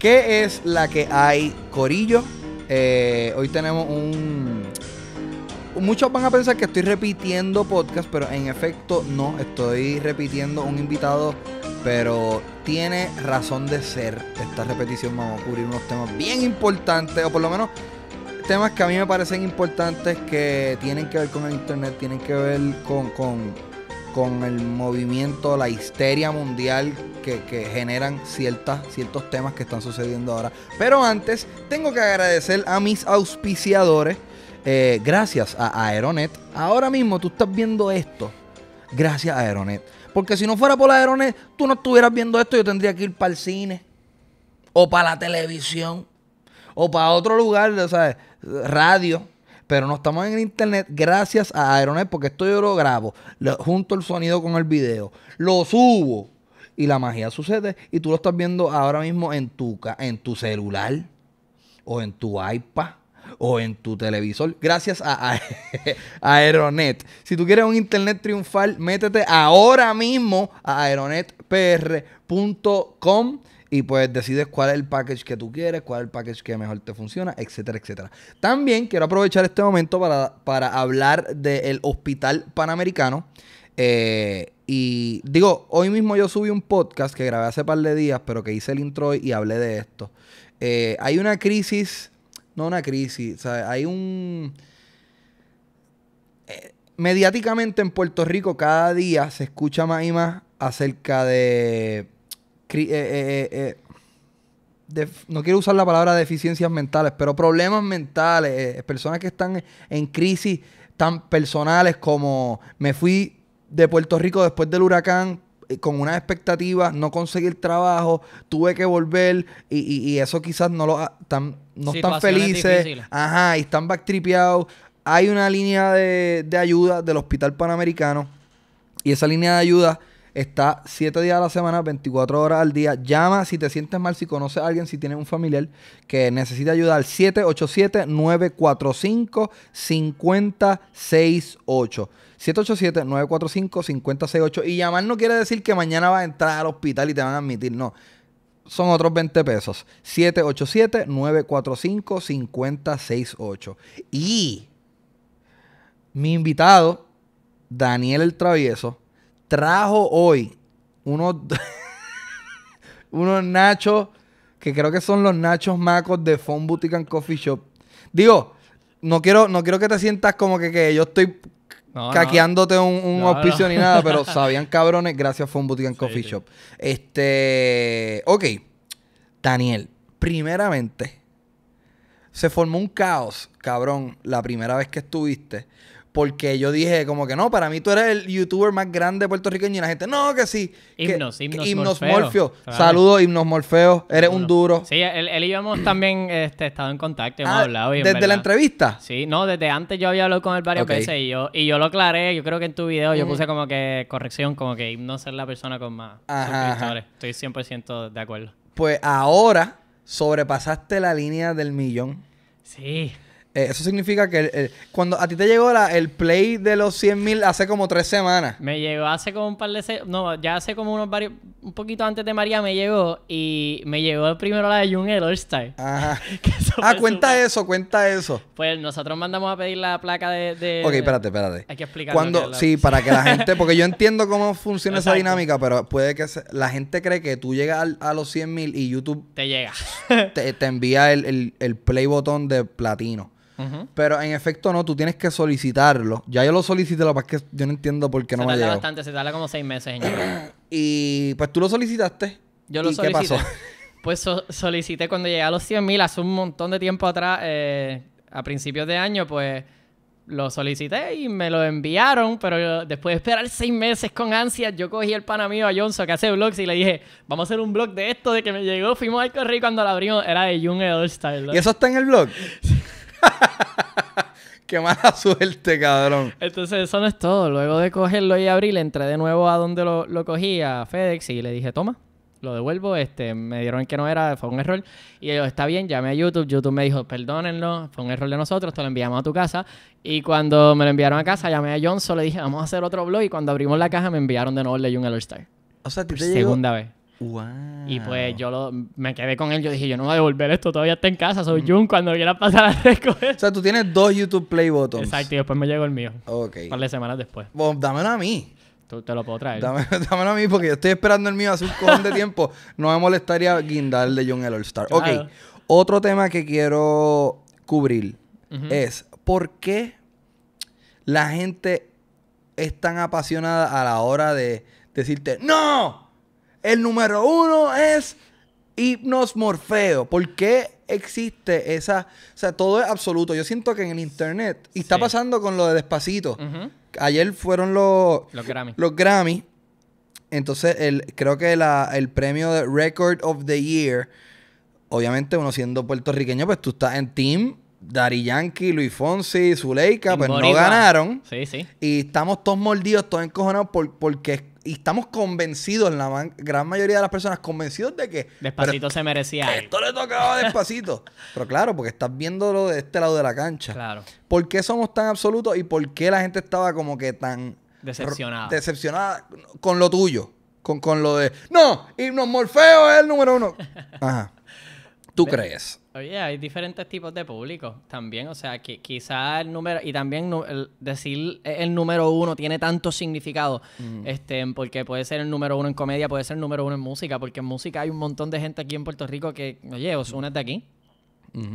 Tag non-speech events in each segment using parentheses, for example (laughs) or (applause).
¿Qué es la que hay, Corillo? Eh, hoy tenemos un... Muchos van a pensar que estoy repitiendo podcast, pero en efecto no, estoy repitiendo un invitado, pero tiene razón de ser esta repetición. Vamos a cubrir unos temas bien importantes, o por lo menos temas que a mí me parecen importantes, que tienen que ver con el Internet, tienen que ver con con el movimiento, la histeria mundial que, generan ciertas, ciertos temas que están sucediendo ahora. Pero antes, tengo que agradecer a mis auspiciadores. Eh, gracias a Aeronet. Ahora mismo tú estás viendo esto. Gracias a Aeronet. Porque si no fuera por Aeronet, tú no estuvieras viendo esto. Yo tendría que ir para el cine. O para la televisión. O para otro lugar, ¿sabes? Radio pero no estamos en el internet gracias a Aeronet, porque esto yo lo grabo, junto el sonido con el video, lo subo y la magia sucede y tú lo estás viendo ahora mismo en tu, en tu celular o en tu iPad o en tu televisor gracias a, Aeronet. (laughs) Si tú quieres un internet triunfal, métete ahora mismo a aeronetpr.com y pues decides cuál es el package que tú quieres, cuál es el package que mejor te funciona, etcétera, etcétera. También quiero aprovechar este momento para, hablar del Hospital Panamericano. Eh, y digo, hoy mismo yo subí un podcast que grabé hace par de días, pero que hice el intro y hablé de esto. Eh, hay una crisis, no una crisis, hay un... Eh, mediáticamente en Puerto Rico cada día se escucha más y más acerca de eh, eh, eh, no quiero usar la palabra deficiencias mentales, pero problemas mentales, personas que están en crisis tan personales como me fui de Puerto Rico después del huracán con una expectativa, no conseguir trabajo, tuve que volver y, eso quizás no lo tan, no están felices, ajá, y están backtripeados. Hay una línea de, ayuda del Hospital Panamericano y esa línea de ayuda Está 7 días a la semana, 24 horas al día. Llama si te sientes mal, si conoces a alguien, si tienes un familiar que necesita ayuda al 787-945-5068. 787-945-5068. Y llamar no quiere decir que mañana vas a entrar al hospital y te van a admitir, no. Son otros 20 pesos. 787-945-5068. Y mi invitado, Daniel el Travieso, trajo hoy unos, (laughs) unos nachos que creo que son los nachos macos de Fun Boutique and Coffee Shop. Digo, no quiero, no quiero que te sientas como que, yo estoy caqueándote un, auspicio ni nada, pero (laughs) sabían cabrones, gracias Fon Boutique and Coffee Shop. Este, ok, Daniel, primeramente, se formó un caos, cabrón, la primera vez que estuviste, porque yo dije como que no, para mí tú eres el youtuber más grande puertorriqueño y la gente, no, que sí. Himnos, que, himnos, Morfeo. Saludos, himnos Morfeo, eres un duro. Sí, él, y yo hemos también este, estado en contacto, hemos ah, hablado. ¿Desde la entrevista? Sí, no, desde antes yo había hablado con él varios veces y yo, y yo lo aclaré, yo creo que en tu video yo puse como que corrección, como que himnos es la persona con más ajá, suscriptores. Estoy 100% de acuerdo. Pues ahora sobrepasaste la línea del millón. Sí. Eh, eso significa que cuando a ti te llegó la- el play de los mil hace como tres semanas. Me llegó hace como un par de... No, ya hace como unos varios... Un poquito antes de María me llegó y me llegó el primero la de Jun el All Ajá. (laughs) Ah, cuenta eso, cuenta eso. Pues nosotros mandamos a pedir la placa de... de- Ok, espérate, espérate. Hay que explicarlo Cuando, sí, para que la gente, porque yo (laughs) entiendo cómo funciona esa dinámica, pero puede que la gente cree que tú llegas a los mil y YouTube Te llega. te, envía el, el play botón de platino. Pero en efecto no, tú tienes que solicitarlo. Ya yo lo solicité, lo que que yo no entiendo por qué no me llegó. Se bastante, se tarda como seis meses en (clears throat) y pues tú lo solicitaste. Yo lo solicité. ¿Qué pasó? (laughs) Pues solicité cuando llegué a los 100.000... hace un montón de tiempo atrás, eh, a principios de año, pues lo solicité y me lo enviaron, pero después de esperar seis meses con ansias, yo cogí el pana mío a Johnson que hace vlogs y le dije, vamos a hacer un blog de esto, de que me llegó, fuimos al correo y cuando lo abrimos era de Jung All ¿no? ¿Y eso está en el blog? (laughs) (laughs) Qué mala suerte, cabrón. Entonces, eso no es todo. Luego de cogerlo y abrirle, entré de nuevo a donde lo, cogí, a FedEx, y le dije, toma, lo devuelvo, este, me dieron que no era, fue un error. Y yo, está bien, llamé a YouTube, YouTube me dijo, perdónenlo, fue un error de nosotros, te lo enviamos a tu casa. Y cuando me lo enviaron a casa, llamé a Johnson, le dije, vamos a hacer otro vlog. y cuando abrimos la caja me enviaron de nuevo el de Young Star. O sea, te segunda vez. Y pues yo me quedé con él. Yo dije, yo no voy a devolver esto, todavía está en casa. Soy mm. Jun, cuando quiera pasar a recoger. O sea, tú tienes dos YouTube Play Buttons. Exacto, y después me llegó el mío. Ok. Un par de semanas después. Pues, dámelo a mí. Tú te lo puedo traer. (laughs) dámelo a mí porque yo estoy esperando el mío hace un cojón de tiempo. No me molestaría guindarle el de John el All Star. Ok. Otro tema que quiero cubrir es por qué la gente es tan apasionada a la hora de decirte ¡No! El número uno es Hipnos Morfeo. ¿Por qué existe esa... O sea, todo es absoluto. Yo siento que en el internet... Y está pasando con lo de Despacito. Ayer fueron los... Los Grammy. Los Grammy. Entonces, el, creo que el premio de Record of the Year... Obviamente, uno siendo puertorriqueño, pues tú estás en team... Dari Yankee, Luis Fonsi, Zuleika, pues no ganaron. Sí, sí. Y estamos todos mordidos, todos encojonados porque es y estamos convencidos, la gran mayoría de las personas, convencidos de que. Despacito se merecía. Esto le tocaba despacito. (laughs) pero claro, porque estás viéndolo de este lado de la cancha. Claro. ¿Por qué somos tan absolutos y por qué la gente estaba como que tan. Decepcionada. Decepcionada con lo tuyo. Con, con lo de. No, Himnos Morfeo es el número uno. (laughs) Ajá. ¿Tú crees? Oye, hay diferentes tipos de público también, o sea, que quizá el número, y también decir eh, el número uno tiene tanto significado, este, porque puede ser el número uno en comedia, puede ser el número uno en música, porque en música hay un montón de gente aquí en Puerto Rico que, oye, Osuna es de aquí,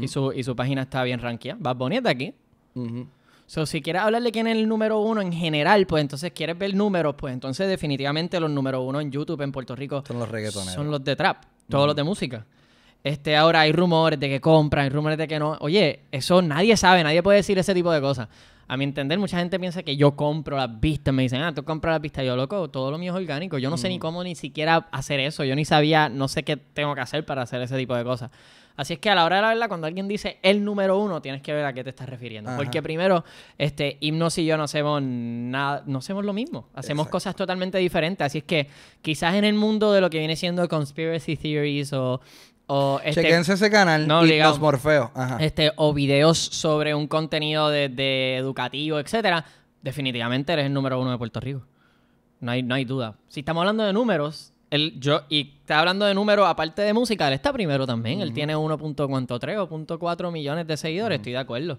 y, su, página está bien rankeada, Bad Bunny es de aquí. O sea, si quieres hablarle quién es el número uno en general, pues entonces quieres ver números, pues entonces definitivamente los números uno en YouTube en Puerto Rico son los reggaetoneros. Son los de trap, todos los de música. Este, ahora hay rumores de que compran, hay rumores de que no. Oye, eso nadie sabe, nadie puede decir ese tipo de cosas. A mi entender, mucha gente piensa que yo compro las vistas. Me dicen, ah, tú compras las vistas. Yo, loco, todo lo mío es orgánico. Yo no sé ni mm. cómo ni siquiera hacer eso. Yo ni sabía, no sé qué tengo que hacer para hacer ese tipo de cosas. Así es que a la hora de la verdad, cuando alguien dice el número uno, tienes que ver a qué te estás refiriendo. Porque primero, este, Himnos y yo no hacemos nada, no hacemos lo mismo. Hacemos cosas totalmente diferentes. Así es que quizás en el mundo de lo que viene siendo conspiracy theories o o este, Chequense ese canal no, este, o videos sobre un contenido de, educativo, etcétera. Definitivamente eres el número uno de Puerto Rico. No hay, no hay duda. Si estamos hablando de números, él, yo, y está hablando de números aparte de música, él está primero también. Él tiene 1.3 o 1.4 millones de seguidores, estoy de acuerdo.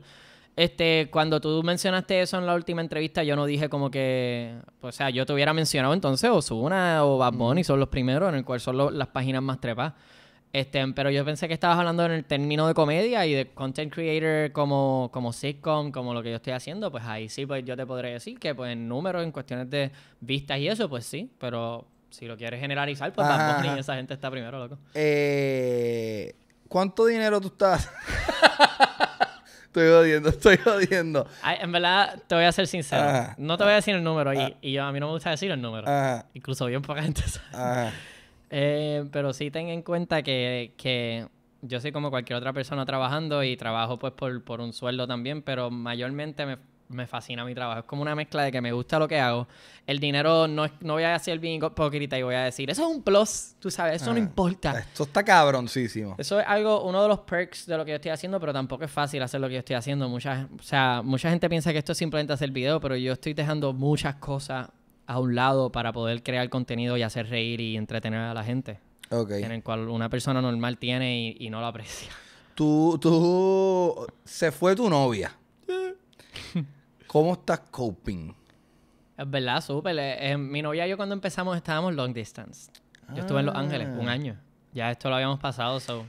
Este, cuando tú mencionaste eso en la última entrevista, yo no dije como que, pues, o sea, yo te hubiera mencionado entonces o Osuna o Bad Bunny son los primeros en el cual son las páginas más trepadas. Este, pero yo pensé que estabas hablando en el término de comedia y de content creator como, como sitcom, como lo que yo estoy haciendo, pues ahí sí, pues yo te podré decir que pues en números, en cuestiones de vistas y eso, pues sí, pero si lo quieres generalizar, pues tampoco esa gente está primero, loco. Eh, ¿Cuánto dinero tú estás? (laughs) estoy jodiendo, estoy jodiendo. en verdad, te voy a ser sincero. No te voy a decir el número ah. y, yo, a mí no me gusta decir el número. Incluso bien poca gente sabe. Ajá. Eh, pero sí ten en cuenta que, que, yo soy como cualquier otra persona trabajando y trabajo pues por, por un sueldo también, pero mayormente me, me, fascina mi trabajo. Es como una mezcla de que me gusta lo que hago. El dinero no, no voy a el bien hipócrita y voy a decir, eso es un plus, tú sabes, eso no ah, importa. Esto está cabroncísimo. Eso es algo, uno de los perks de lo que yo estoy haciendo, pero tampoco es fácil hacer lo que yo estoy haciendo. muchas o sea, mucha gente piensa que esto es simplemente hacer video, pero yo estoy dejando muchas cosas a un lado para poder crear contenido y hacer reír y entretener a la gente. En el cual una persona normal tiene y, no lo aprecia. (laughs) Tú, tú, se fue tu novia. (laughs) ¿Cómo estás coping? Es verdad, súper. Eh, eh, mi novia y yo cuando empezamos estábamos long distance. Yo estuve en Los Ángeles un ah. año. Ya esto lo habíamos pasado, so.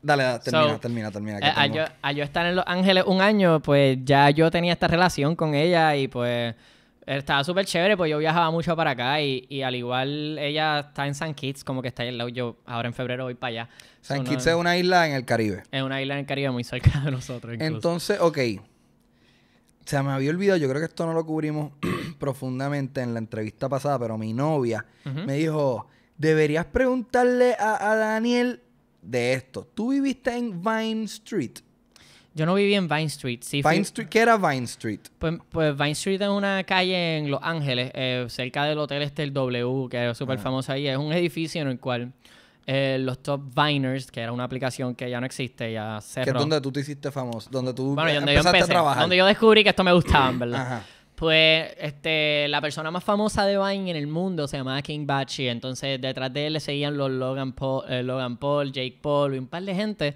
Dale, termina, termina, eh, termina, al yo estar en Los Ángeles un año, pues ya yo tenía esta relación con ella y pues estaba súper chévere, pues yo viajaba mucho para acá y, y, al igual ella está en San Kitts, como que está ahí al lado, yo ahora en febrero voy para allá. San Kitts es una isla en el Caribe. Es una isla en el Caribe muy cerca de nosotros. Entonces, ok. sea, me había olvidado, yo creo que esto no lo cubrimos (clears throat) profundamente en la entrevista pasada, pero mi novia me dijo, deberías preguntarle a Daniel de esto. ¿Tú viviste en Vine Street? Yo no viví en Vine Street. Sí, ¿Qué era Vine Street? Pues, pues, Vine Street es una calle en Los Ángeles, eh, cerca del hotel este el W, que es súper famoso ahí. Es un edificio en el cual eh, los Top Viners, que era una aplicación que ya no existe, ya cerró. Que es donde tú te hiciste famoso, donde tú empezaste a trabajar. Donde yo descubrí que esto me gustaba, ¿verdad? Pues este, la persona más famosa de Vine en el mundo se llamaba King Bachi. Entonces detrás de él le seguían los Logan Paul, eh, Logan Paul Jake Paul y un par de gente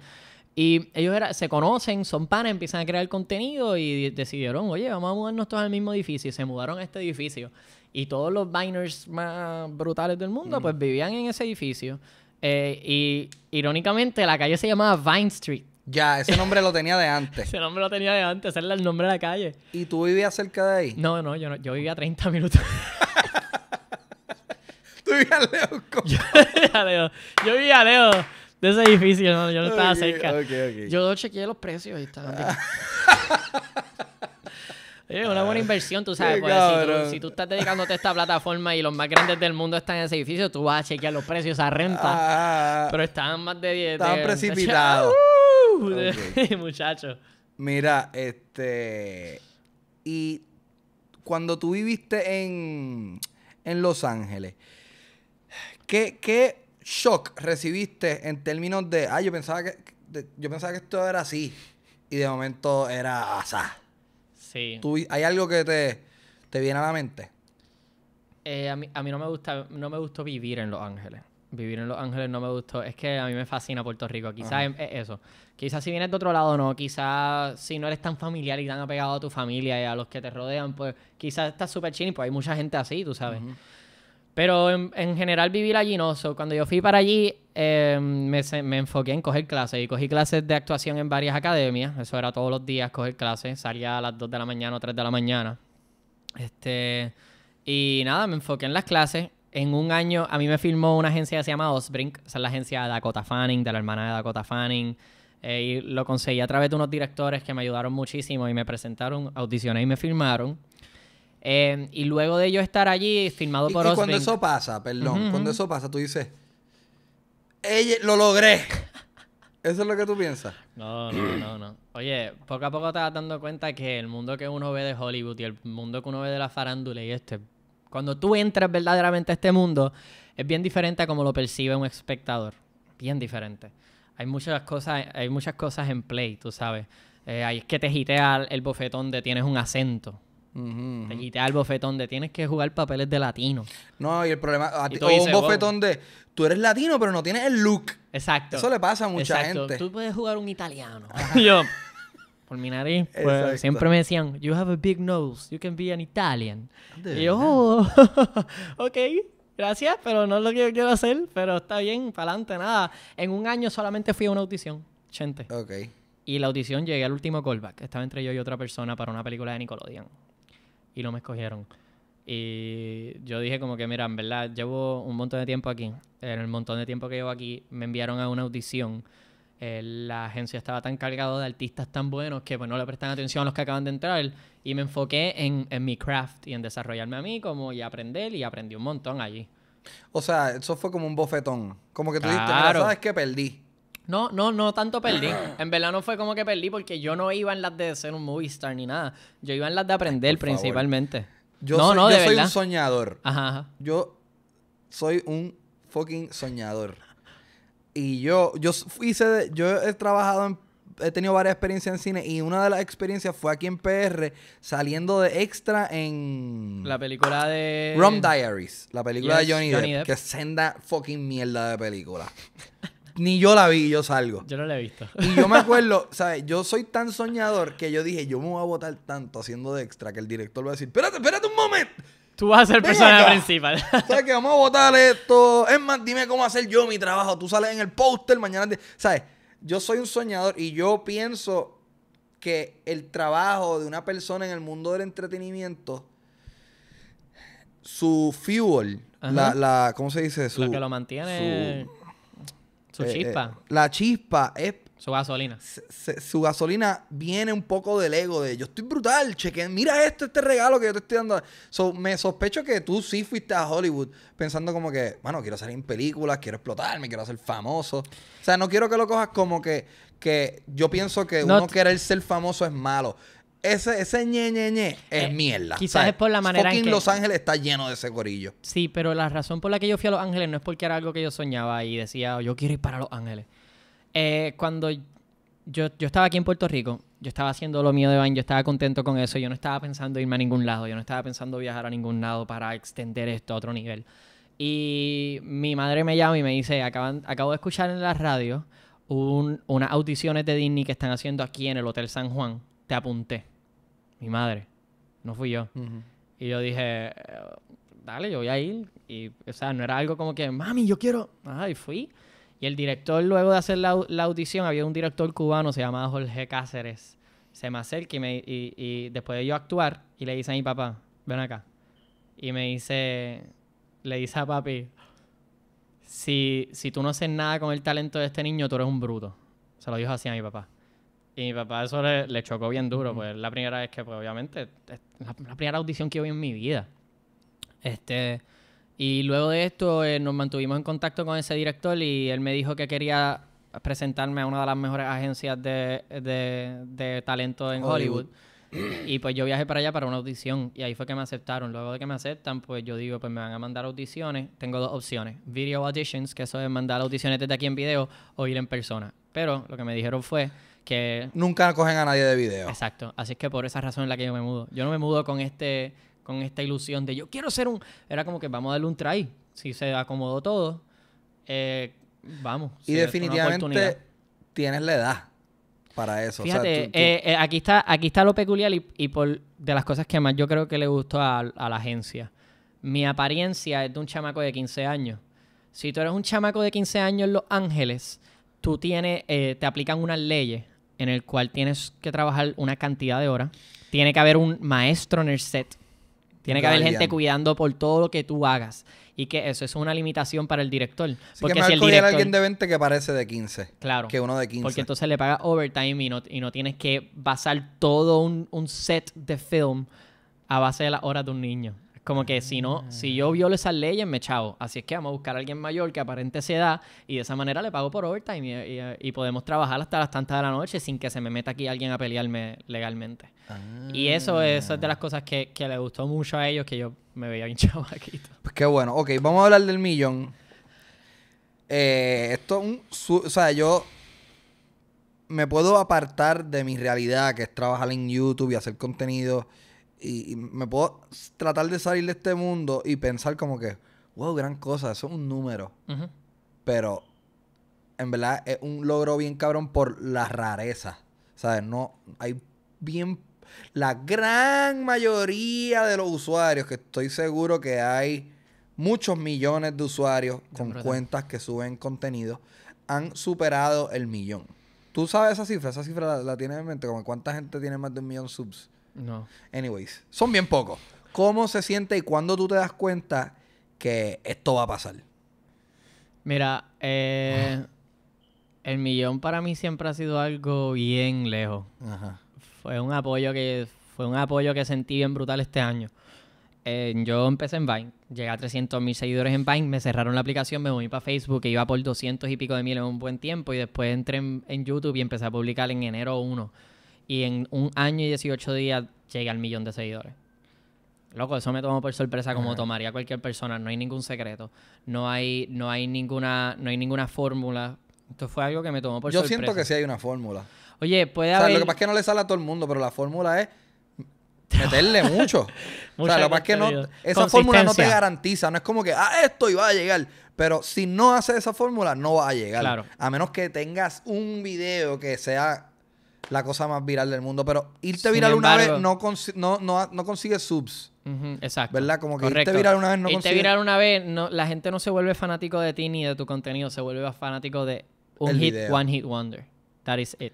y ellos era, se conocen, son panes, empiezan a crear contenido y decidieron, oye, vamos a mudarnos todos al mismo edificio. Y se mudaron a este edificio. Y todos los Biners más brutales del mundo, pues vivían en ese edificio. Eh, y irónicamente, la calle se llamaba Vine Street. Ya, ese nombre lo tenía de antes. (laughs) ese nombre lo tenía de antes, ese era el nombre de la calle. ¿Y tú vivías cerca de ahí? No, no, yo, yo vivía a 30 minutos. (laughs) tú vivías lejos. Yo, (laughs) yo vivía lejos de ese edificio, no, yo no estaba cerca. Yo chequeé los precios y estaba Es (laughs) una buena ah. inversión, tú sabes. si, tú, estás dedicándote a esta plataforma y los más grandes del mundo están en ese edificio, tú vas a chequear los precios a renta. Ah. pero estaban más de 10. Estaban precipitados. (laughs) Uh, (laughs) Muchachos. Mira, este. Y cuando tú viviste en, en Los Ángeles, ¿qué, qué shock recibiste en términos de, ah, yo pensaba que, yo pensaba que esto era así y de momento era asá? Sí. ¿Hay algo que te, te, viene a la mente? Eh, a, mí, no me gusta, no me gustó vivir en Los Ángeles. Vivir en Los Ángeles no me gustó. Es que a mí me fascina Puerto Rico. Quizás em, eh, eso. Quizás si vienes de otro lado, no. Quizás si no eres tan familiar y tan apegado a tu familia y a los que te rodean, pues quizás estás súper chill, pues hay mucha gente así, tú sabes. Pero en, general vivir allí no. cuando yo fui para allí, em, me, me, enfoqué en coger clases. Y cogí clases de actuación en varias academias. Eso era todos los días coger clases. Salía a las 2 de la mañana o 3 de la mañana. Este. Y nada, me enfoqué en las clases. En un año, a mí me filmó una agencia que se llama Osbrink. Esa es la agencia de Dakota Fanning, de la hermana de Dakota Fanning. Eh, y lo conseguí a través de unos directores que me ayudaron muchísimo y me presentaron, audicioné y me firmaron. Em, y luego de yo estar allí, filmado por y cuando eso pasa, perdón, cuando eso pasa, tú dices, ella, lo logré. Eso es lo que tú piensas. No, no, no, no. Oye, poco a poco te vas dando cuenta que el mundo que uno ve de Hollywood y el mundo que uno ve de la farándula y este, cuando tú entras verdaderamente a este mundo, es bien diferente a como lo percibe un espectador. Bien diferente. Hay muchas cosas, hay muchas cosas en play, tú sabes. hay eh, es que te gitea el bofetón de tienes un acento y Te al bofetón de tienes que jugar papeles de latino. No, y el problema. A ah, ti, un bofetón de tú eres latino, pero no tienes el look. Exacto. Eso le pasa a mucha gente. Tú puedes jugar un italiano. (laughs) yo, por mi nariz, pues, siempre me decían, You have a big nose, you can be an Italian. yo, oh, (laughs) ok, gracias, pero no es lo que yo quiero hacer, pero está bien, para adelante, nada. En un año solamente fui a una audición, gente. Ok. Y la audición llegué al último callback. Estaba entre yo y otra persona para una película de Nickelodeon y lo me escogieron. Y yo dije como que, mira, en verdad, llevo un montón de tiempo aquí. En el montón de tiempo que llevo aquí, me enviaron a una audición. Eh, la agencia estaba tan cargada de artistas tan buenos que pues no le prestan atención a los que acaban de entrar. Y me enfoqué en, en mi craft y en desarrollarme a mí como y aprender. Y aprendí un montón allí. O sea, eso fue como un bofetón. Como que tú claro. dijiste, ¿sabes que Perdí. No, no, no tanto perdí. (clears throat) En verdad no fue como que perdí porque yo no iba en las de ser un movie star ni nada. Yo iba en las de aprender principalmente. Yo soy, un soñador. Ajá, Yo soy un fucking soñador. Y yo, yo hice, yo he trabajado en, he tenido varias experiencias en cine y una de las experiencias fue aquí en PR saliendo de extra en... La película de... Rum Diaries, la película de Johnny, Depp, que senda fucking mierda de película. (laughs) ni yo la vi, yo salgo. Yo no la he visto. Y yo me (laughs) acuerdo, ¿sabes? Yo soy tan soñador que yo dije, yo me voy a votar tanto haciendo de extra que el director va a decir, espérate, espérate un momento. Tú vas a ser persona personaje principal. ¿Sabes (laughs) que Vamos a votar esto. Es más, dime cómo hacer yo mi trabajo. Tú sales en el póster mañana. ¿Sabes? Yo soy un soñador y yo pienso que el trabajo de una persona en el mundo del entretenimiento, su fuel, la, ¿cómo se dice? Su, lo que lo mantiene. Su eh, eh, chispa. la chispa es. Su gasolina. su gasolina viene un poco del ego de yo estoy brutal, cheque mira esto, este regalo que yo te estoy dando. me sospecho que tú sí fuiste a Hollywood pensando como que, bueno, quiero salir en películas, quiero explotarme, quiero ser famoso. O sea, no quiero que lo cojas como que, que yo pienso que uno querer ser famoso es malo. Ese, ese ñe, ñe, ñe es eh, mierda. Quizás es por la manera en que... Los Ángeles está lleno de ese gorillo. Sí, pero la razón por la que yo fui a Los Ángeles no es porque era algo que yo soñaba y decía, oh, yo quiero ir para Los Ángeles. Eh, cuando yo, yo estaba aquí en Puerto Rico, yo estaba haciendo lo mío de baño, yo estaba contento con eso, yo no estaba pensando irme a ningún lado, yo no estaba pensando viajar a ningún lado para extender esto a otro nivel. Y mi madre me llama y me dice, Acaban, acabo de escuchar en la radio un, unas audiciones de Disney que están haciendo aquí en el Hotel San Juan te apunté. Mi madre. No fui yo. Y yo dije, dale, yo voy a ir. Y, o sea, no era algo como que, mami, yo quiero. ay, fui. Y el director, luego de hacer la, audición, había un director cubano, se llamaba Jorge Cáceres. Se me acerca y, después de yo actuar, y le dice a mi papá, ven acá. Y me dice, le dice a papi, si, si tú no haces nada con el talento de este niño, tú eres un bruto. Se lo dijo así a mi papá. Y mi papá eso le, chocó bien duro, pues la primera vez que, pues, obviamente, la, la, primera audición que yo en mi vida. Este, y luego de esto eh, nos mantuvimos en contacto con ese director y él me dijo que quería presentarme a una de las mejores agencias de, de, talento en Hollywood. Y pues yo viajé para allá para una audición y ahí fue que me aceptaron. Luego de que me aceptan, pues yo digo, pues me van a mandar audiciones. Tengo dos opciones. Video auditions, que eso es mandar audiciones desde aquí en video o ir en persona. Pero lo que me dijeron fue, Nunca cogen a nadie de video. Exacto. Así es que por esa razón es la que yo me mudo. Yo no me mudo con este con esta ilusión de yo quiero ser un... Era como que vamos a darle un try. Si se acomodó todo, eh, vamos. Y definitivamente tienes la edad para eso. Fíjate, eh, eh, aquí, está, aquí está lo peculiar y, por de las cosas que más yo creo que le gustó a, la agencia. Mi apariencia es de un chamaco de 15 años. Si tú eres un chamaco de 15 años en Los Ángeles, tú tienes, te aplican unas leyes en el cual tienes que trabajar una cantidad de horas. Tiene que haber un maestro en el set. Tiene que haber gente cuidando por todo lo que tú hagas. Y que eso es una limitación para el director. porque si alguien de 20 que parece de 15. Claro. Que uno de 15. Porque entonces le pagas overtime y no, y no tienes que basar todo un, un set de film a base de las horas de un niño. Como que si no, ah. si yo violo esas leyes, me chavo. Así es que vamos a buscar a alguien mayor que aparente se da y de esa manera le pago por overtime y, podemos trabajar hasta las tantas de la noche sin que se me meta aquí alguien a pelearme legalmente. Y eso, es de las ah. cosas que, que, le gustó mucho a ellos, que yo me veía hinchado (laughs) aquí. Pues qué bueno. Ok, vamos a hablar del millón. Eh, esto es un... o sea, yo me puedo apartar de mi realidad, que es trabajar en YouTube y hacer contenido y, me puedo tratar de salir de este mundo y pensar como que, wow, gran cosa, eso es un número. Pero en verdad es un logro bien cabrón por la rareza. ¿Sabes? No, hay bien. La gran mayoría de los usuarios, que estoy seguro que hay muchos millones de usuarios con cuentas que suben contenido, han superado el millón. ¿Tú sabes esa cifra? Esa cifra la, la tienes en mente, como cuánta gente tiene más de un millón subs. No. Anyways, son bien pocos. ¿Cómo se siente y cuándo tú te das cuenta que esto va a pasar? Mira, eh, el millón para mí siempre ha sido algo bien lejos. Fue un apoyo que fue un apoyo que sentí bien brutal este año. Eh, yo empecé en Vine, llegué a 300 mil seguidores en Vine, me cerraron la aplicación, me moví para Facebook, que iba por 200 y pico de mil en un buen tiempo y después entré en, en YouTube y empecé a publicar en enero 1 y en un año y 18 días llega al millón de seguidores. Loco, eso me tomó por sorpresa como tomaría cualquier persona. No hay ningún secreto. No hay, no hay ninguna, no hay ninguna fórmula. Esto fue algo que me tomó por sorpresa. Yo siento que sí hay una fórmula. Oye, puede haber... lo que pasa es que no le sale a todo el mundo, pero la fórmula es meterle (laughs) mucho. o sea, lo que pasa es que no, esa fórmula no te garantiza. No es como que, ah, esto iba a llegar. Pero si no haces esa fórmula, no va a llegar. A menos que tengas un video que sea la cosa más viral del mundo. Pero irte viral una vez no, consi no, no, no consigue subs. exacto. ¿Verdad? Como que irte viral una vez no consigues... Irte viral una vez, no, la gente no se vuelve fanático de ti ni de tu contenido. Se vuelve fanático de un hit, one hit wonder. That is it.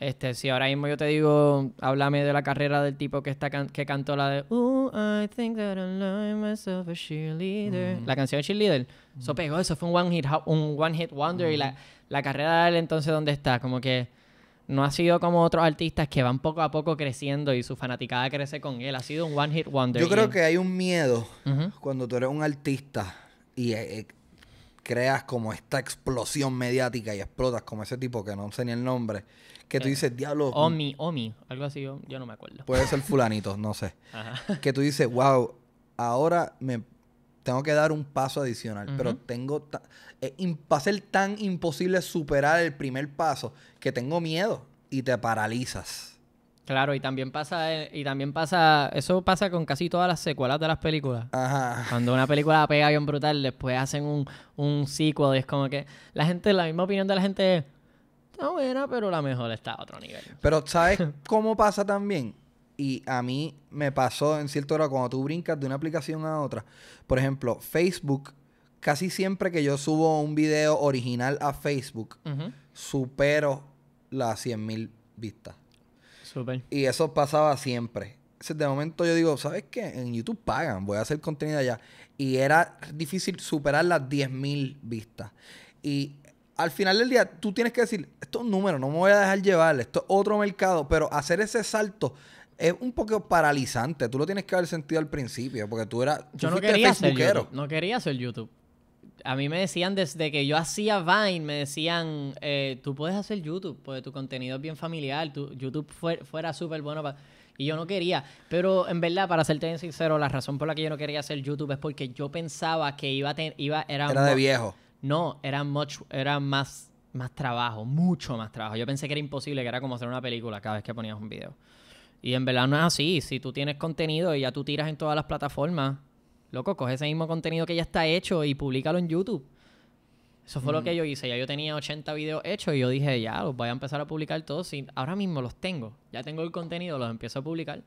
Este, si ahora mismo yo te digo, háblame de la carrera del tipo que está que cantó la de I think that I myself a cheerleader. La canción de cheerleader. Eso pegó, eso fue un one hit, un one hit wonder. Y la, la carrera de él entonces, ¿dónde está? Como que no ha sido como otros artistas que van poco a poco creciendo y su fanaticada crece con él. Ha sido un one hit wonder. Yo creo que hay un miedo cuando tú eres un artista y eh, eh, creas como esta explosión mediática y explotas como ese tipo que no sé ni el nombre, que tú eh, dices, diablo. Mm". Omi, Omi, algo así, yo, no me acuerdo. Puede ser fulanito, no sé. (laughs) Que tú dices, wow, ahora me, tengo que dar un paso adicional, pero tengo eh, va a ser tan imposible superar el primer paso que tengo miedo y te paralizas. Claro, y también pasa, eh, y también pasa, eso pasa con casi todas las secuelas de las películas. Ajá. Cuando una película pega bien brutal, después hacen un, un sequel y es como que la gente, la misma opinión de la gente es, está buena, pero la mejor está a otro nivel. Pero ¿sabes (laughs) cómo pasa también? Y a mí me pasó en cierto hora cuando tú brincas de una aplicación a otra. Por ejemplo, Facebook, casi siempre que yo subo un video original a Facebook, supero las 100.000 vistas. Y eso pasaba siempre. de momento yo digo, ¿sabes qué? En YouTube pagan, voy a hacer contenido allá. Y era difícil superar las 10.000 vistas. Y al final del día, tú tienes que decir, estos números no me voy a dejar llevar, esto es otro mercado, pero hacer ese salto es un poco paralizante. Tú lo tienes que haber sentido al principio, porque tú eras. Yo no quería ser No quería hacer YouTube. A mí me decían desde que yo hacía Vine, me decían, eh, tú puedes hacer YouTube, porque tu contenido es bien familiar, YouTube fuera súper bueno Y yo no quería. Pero en verdad, para serte bien sincero, la razón por la que yo no quería hacer YouTube es porque yo pensaba que iba a tener... Iba, era, de viejo. No, era, mucho era más, más trabajo, mucho más trabajo. Yo pensé que era imposible, que era como hacer una película cada vez que ponías un video. Y en verdad no es así. Si tú tienes contenido y ya tú tiras en todas las plataformas, loco, coge ese mismo contenido que ya está hecho y públicalo en YouTube. Eso fue lo que yo hice. Ya yo tenía 80 videos hechos y yo dije, ya, los voy a empezar a publicar todos. Y ahora mismo los tengo. Ya tengo el contenido, los empiezo a publicar.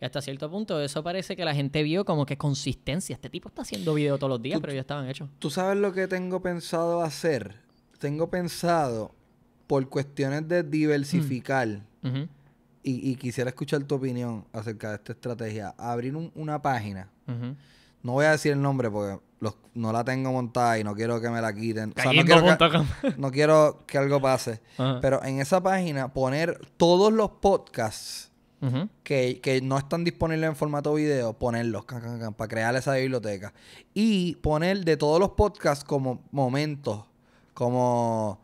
Y hasta cierto punto, eso parece que la gente vio como que consistencia. Este tipo está haciendo videos todos los días, pero ya estaban hechos. ¿Tú sabes lo que tengo pensado hacer? Tengo pensado, por cuestiones de diversificar, y, quisiera escuchar tu opinión acerca de esta estrategia. Abrir una página. No voy a decir el nombre porque no la tengo montada y no quiero que me la quiten. O sea, no, (laughs) quiero que, algo pase. Pero en esa página poner todos los podcasts que, no están disponibles en formato video, ponerlos para crear esa biblioteca. Y poner de todos los podcasts como momentos, como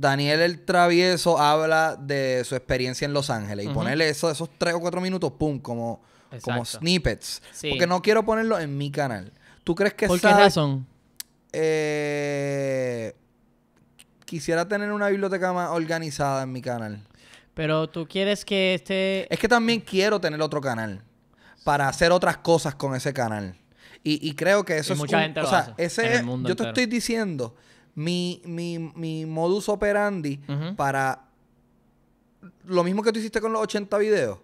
Daniel el Travieso habla de su experiencia en Los Ángeles y ponerle esos tres o cuatro minutos, pum, como, como snippets. Porque no quiero ponerlo en mi canal. ¿Tú crees que ¿Por qué razón? Eh, quisiera tener una biblioteca más organizada en mi canal. Pero tú quieres que esté Es que también quiero tener otro canal para hacer otras cosas con ese canal. Y, creo que eso es... Mucha gente lo o ese en el mundo Yo te estoy diciendo mi, modus operandi para lo mismo que tú hiciste con los 80 videos.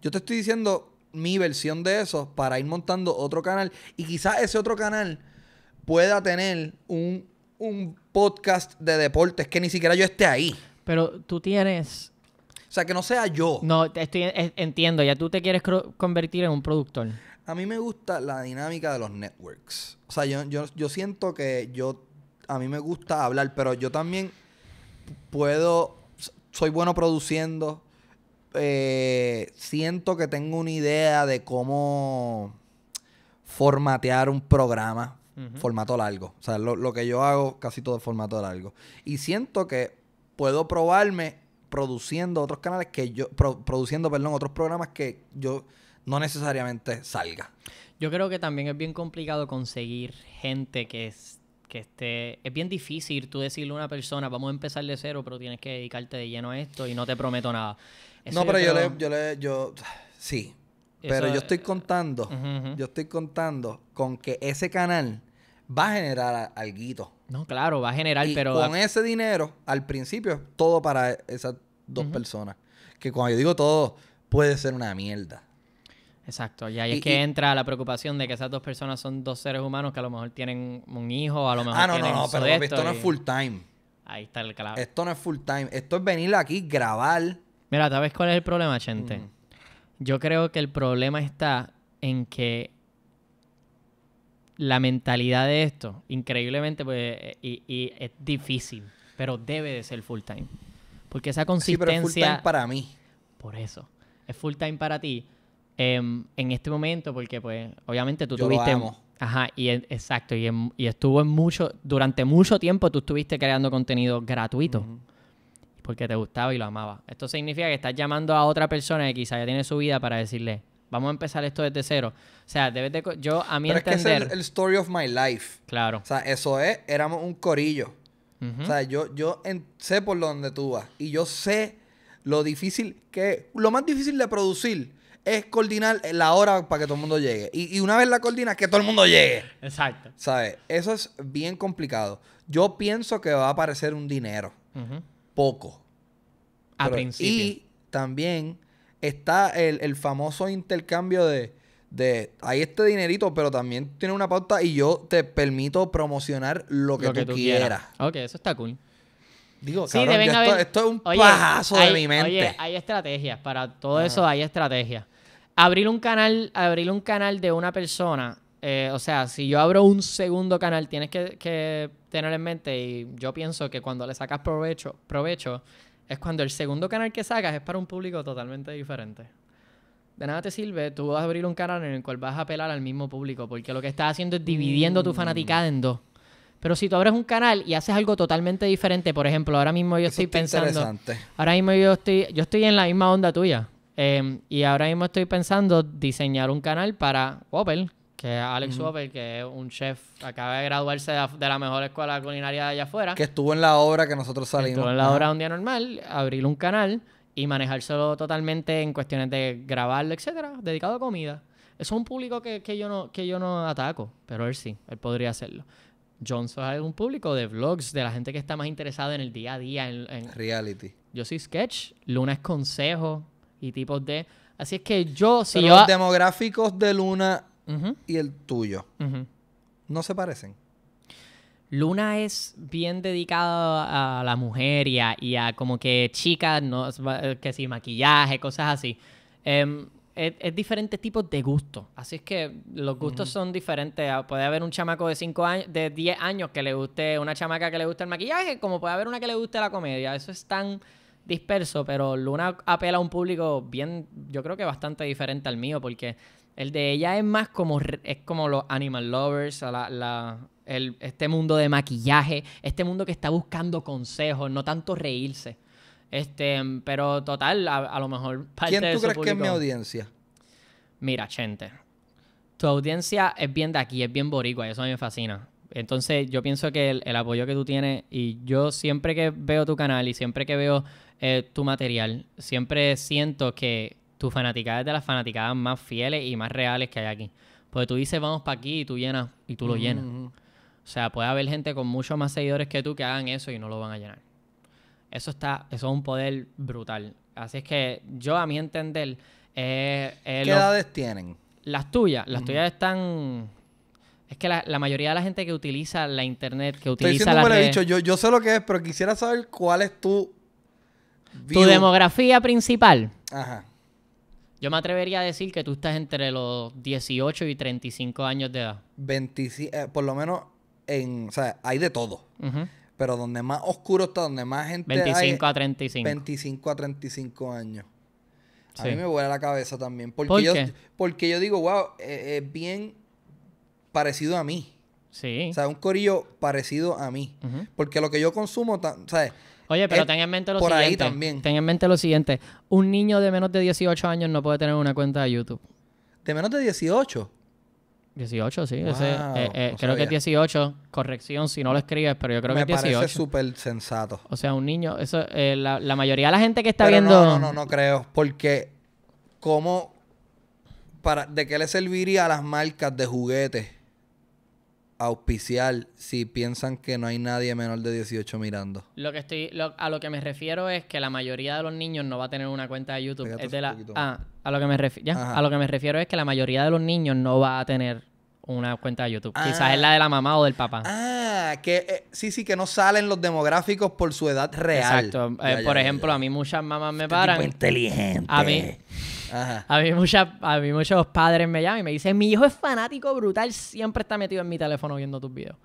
Yo te estoy diciendo mi versión de eso para ir montando otro canal. Y quizás ese otro canal pueda tener un, podcast de deportes que ni siquiera yo esté ahí. Pero tú tienes. O sea, que no sea yo. No, estoy, eh, entiendo. Ya tú te quieres convertir en un productor. A mí me gusta la dinámica de los networks. O sea, yo, yo siento que yo a mí me gusta hablar, pero yo también puedo, soy bueno produciendo, eh, siento que tengo una idea de cómo formatear un programa, formato largo. O sea, lo, que yo hago casi todo es formato largo. Y siento que puedo probarme produciendo otros canales que yo, produciendo, perdón, otros programas que yo no necesariamente salga. Yo creo que también es bien complicado conseguir gente que es que este, es bien difícil tú decirle a una persona, vamos a empezar de cero, pero tienes que dedicarte de lleno a esto y no te prometo nada. no, pero yo, le, yo le, yo, sí, pero yo estoy eh, contando, yo estoy contando con que ese canal va a generar alguito. No, claro, va a generar, pero... Con ese dinero, al principio, todo para esas dos personas. Que cuando yo digo todo, puede ser una mierda. Exacto, y ahí es que entra la preocupación de que esas dos personas son dos seres humanos que a lo mejor tienen un hijo, a lo mejor... Ah, no, no, no, pero esto, no es full time. Ahí está el clave. Esto no es full time, esto es venir aquí, grabar. Mira, ¿sabes cuál es el problema, gente? Yo creo que el problema está en que la mentalidad de esto, increíblemente, pues, eh, y, es difícil, pero debe de ser full time. Porque esa consistencia... Sí, pero es full time para mí. Por eso. Es full time para ti, Em, en este momento, porque pues obviamente tú tuviste... Lo Ajá, y e, exacto, em, y, estuvo en mucho, durante mucho tiempo tú estuviste creando contenido gratuito. Porque te gustaba y lo amaba. Esto significa que estás llamando a otra persona que quizá ya tiene su vida para decirle, vamos a empezar esto desde cero. O sea, debes de... Yo, a mí entender... que el, story of my life. Claro. O sea, eso es, éramos un corillo. O sea, yo, yo sé por dónde tú vas. Y yo sé lo difícil que... Lo más difícil de producir es coordinar la hora para que todo el mundo llegue. Y, una vez la coordinas, que todo el mundo llegue. Exacto. ¿Sabes? Eso es bien complicado. Yo pienso que va a aparecer un dinero. Poco. A principio. Y también está el, famoso intercambio de de hay este dinerito, pero también tiene una pauta y yo te permito promocionar lo que, tú, quieras. Ok, eso está cool. Digo, esto, es un pajazo de mi mente. Oye, hay estrategias. Para todo eso hay estrategias abrir un canal, abrir un canal de una persona, eh, o sea, si yo abro un segundo canal, tienes que, tener en mente, y yo pienso que cuando le sacas provecho, provecho, es cuando el segundo canal que sacas es para un público totalmente diferente. De nada te sirve, tú vas a abrir un canal en el cual vas a apelar al mismo público, porque lo que estás haciendo es dividiendo tu mm. fanaticada en dos. Pero si tú abres un canal y haces algo totalmente diferente, por ejemplo, ahora mismo yo estoy pensando. Ahora mismo yo estoy, yo estoy en la misma onda tuya. Em, y ahora mismo estoy pensando diseñar un canal para Opel que Alex Opel que es un chef, acaba de graduarse de la, mejor escuela culinaria de allá afuera. Que estuvo en la obra que nosotros salimos. Estuvo en la obra un día normal, abrir un canal y manejárselo totalmente en cuestiones de grabarlo, etcétera, dedicado a comida. Eso es un público que, que, yo no, que yo no ataco, pero él sí, él podría hacerlo. Johnson es un público de vlogs, de la gente que está más interesada en el día a día. En, en... Reality. Yo soy sketch, Luna es consejo, y tipos de. Así es que yo, si Los demográficos de Luna y el tuyo no se parecen. Luna es bien dedicada a la mujer y a, como que chicas, no, que sí, maquillaje, cosas así. Em, es, diferentes tipos de gusto. Así es que los gustos son diferentes. Ah, puede haber un chamaco de años, de 10 años que le guste, una chamaca que le guste el maquillaje, como puede haber una que le guste la comedia. Eso es tan disperso, pero Luna apela a un público bien, yo creo que bastante diferente al mío, porque el de ella es más como, es como los animal lovers, este mundo de maquillaje, este mundo que está buscando consejos, no tanto reírse. Este, pero total, a, lo mejor parte ¿Quién tú crees que es mi audiencia? Mira, gente, tu audiencia es bien de aquí, es bien boricua, y eso a mí me fascina. Entonces, yo pienso que el, apoyo que tú tienes, y yo siempre que veo tu canal y siempre que veo tu material, siempre siento que tu fanaticada es de las fanaticadas más fieles y más reales que hay aquí. Porque tú dices, vamos para aquí y tú llenas y tú lo llenas. O sea, puede haber gente con muchos más seguidores que tú que hagan eso y no lo van a llenar. Eso está, eso es un poder brutal. Así es que yo, a mi entender, eh, eh ¿Qué edades tienen? Las tuyas. Las tuyas están. Es que la, mayoría de la gente que utiliza la internet, que utiliza la Dicho, yo sé lo que es, pero quisiera saber cuál es tu tu demografía principal. Ajá. Yo me atrevería a decir que tú estás entre los 18 y 35 años de edad. Eh, por lo menos en, o sea, hay de todo. Pero donde más oscuro está, donde más gente 25 a 35. 25 a 35 años. A mí me vuela la cabeza también. Porque, yo, porque yo digo, wow, eh, eh, es bien parecido a mí. Sí. O sea, un corillo parecido a mí. Porque lo que yo consumo, ¿sabes? Oye, pero ten en mente lo siguiente. Por ahí también. Ten en mente lo siguiente. Un niño de menos de 18 años no puede tener una cuenta de YouTube. ¿De menos de 18? 18, sí. Eh, eh, creo que es 18. Corrección si no lo escribes, pero yo creo que es 18. Me parece súper sensato. O sea, un niño... eso eh, la, mayoría de la gente que está viendo... No, no, no, no creo. Porque... ¿Cómo...? Para, ¿De qué le serviría a las marcas de juguetes auspiciar si piensan que no hay nadie menor de 18 mirando. Lo que estoy, a lo que me refiero es que la mayoría de los niños no va a tener una cuenta de YouTube. Es de la, ah, a lo que me refiero, a lo que me refiero es que la mayoría de los niños no va a tener una cuenta de YouTube. Quizás es la ah. de la mamá o del papá. Ah, que eh, sí, sí, que no salen los demográficos por su edad real. Exacto. Eh, por ejemplo, a mí muchas mamás me este paran. inteligente. A mí, a, mí muchos padres me llaman y me dicen, mi hijo es fanático brutal, siempre está metido en mi teléfono viendo tus videos.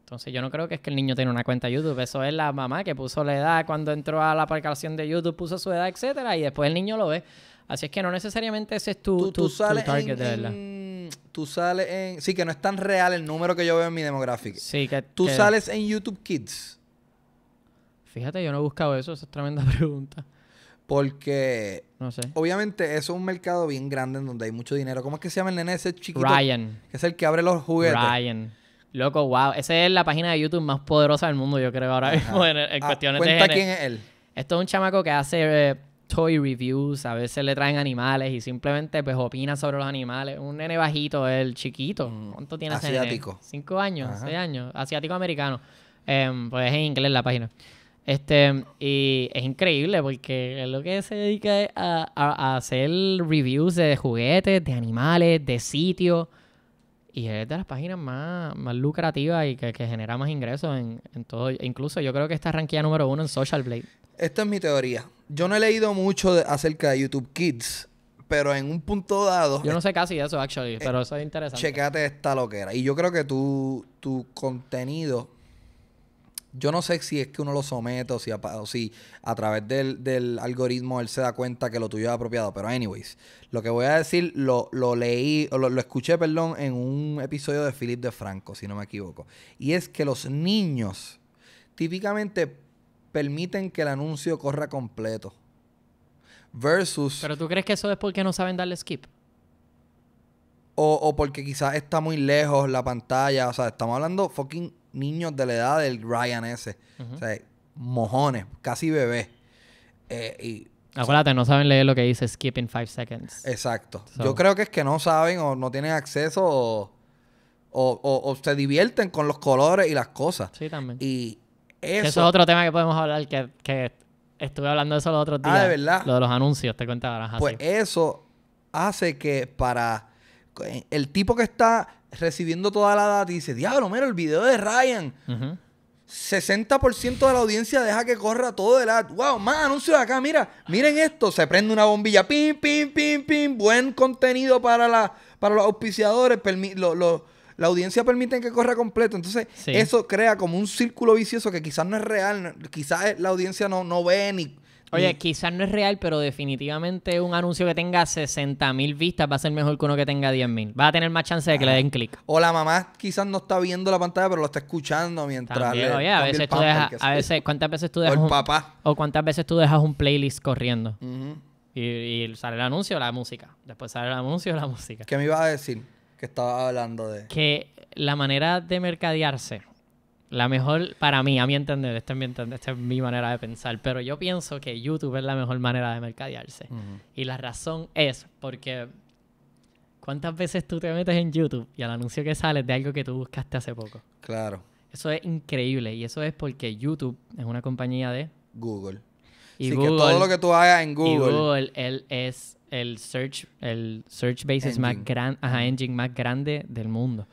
Entonces yo no creo que es que el niño tiene una cuenta de YouTube, eso es la mamá que puso la edad cuando entró a la aplicación de YouTube, puso su edad, etcétera, y después el niño lo ve. Así es que no necesariamente ese es tu, tú, sales target, verdad. tú sales en... Sí, que no es tan real el número que yo veo en mi demográfica. que... Tú sales en YouTube Kids. Fíjate, yo no he buscado eso, esa es tremenda (laughs) pregunta. Porque no sé. obviamente eso es un mercado bien grande en donde hay mucho dinero. ¿Cómo es que se llama el nene ese chiquito? Ryan. es el que abre los juguetes. Ryan. Loco, wow. Esa es la página de YouTube más poderosa del mundo, yo creo, ahora mismo, en, ah, cuestiones cuenta de quién es él. Esto es un chamaco que hace eh, toy reviews, a veces le traen animales y simplemente pues opina sobre los animales. Un nene bajito, el chiquito. ¿Cuánto tiene Asiático. ese Cinco años, seis años. Asiático americano. Em, pues es en inglés la página. Este, y es increíble porque lo que se dedica a, hacer reviews de juguetes, de animales, de sitios. Y es de las páginas más, más lucrativas y que, genera más ingresos en, en todo. Incluso yo creo que está ranquilla número uno en Social Blade. Esta es mi teoría. Yo no he leído mucho acerca de YouTube Kids, pero en un punto dado. Yo no eh, sé casi eso, actually, eh, pero eso es interesante. Checate esta loquera. Y yo creo que tu, tu contenido yo no sé si es que uno lo somete o si a, través del, algoritmo él se da cuenta que lo tuyo es apropiado. Pero, anyways, lo que voy a decir lo, leí, lo, escuché, perdón, en un episodio de Philip de Franco, si no me equivoco. Y es que los niños típicamente permiten que el anuncio corra completo. Versus. Pero tú crees que eso es porque no saben darle skip? O, o porque quizás está muy lejos la pantalla. O sea, estamos hablando fucking niños de la edad del Ryan ese. O sea, mojones, casi bebés. Eh, y, Acuérdate, no saben leer lo que dice skip in five seconds. Exacto. Yo creo que es que no saben o no tienen acceso o, se divierten con los colores y las cosas. Sí, también. Y eso, eso es otro tema que podemos hablar que, que estuve hablando de eso los otros ah, días. Ah, de verdad. Lo de los anuncios, te contaba. Pues eso hace que para el tipo que está recibiendo toda la data y dice, diablo, mira, el video de Ryan. 60% de la audiencia deja que corra todo el ad. ¡Wow! Más anuncios acá, mira. Miren esto. Se prende una bombilla. ¡Pim, pim, pim, pim! Buen contenido para, la, para los auspiciadores. la audiencia permite que corra completo. Entonces, eso crea como un círculo vicioso que quizás no es real. Quizás la audiencia no, no ve ni Oye, quizás no es real, pero definitivamente un anuncio que tenga 60.000 vistas va a ser mejor que uno que tenga 10.000. Va a tener más chance de que le ah. den clic. O la mamá quizás no está viendo la pantalla, pero lo está escuchando mientras le, oye, a veces ¿cuántas veces tú dejas o papá. o cuántas veces tú dejas un playlist corriendo. y, sale el anuncio, o la música. Después sale el anuncio, o la música. ¿Qué me ibas a decir? Que estaba hablando de... Que la manera de mercadearse la mejor, para mí, a mi entender, esta es mi, mi manera de pensar, pero yo pienso que YouTube es la mejor manera de mercadearse. Y la razón es porque ¿cuántas veces tú te metes en YouTube y al anuncio que sales de algo que tú buscaste hace poco? Claro. Eso es increíble y eso es porque YouTube es una compañía de Google. Y Así que todo lo que tú hagas en Google. Google él es el search, el search basis más grande, ajá, engine más grande del mundo.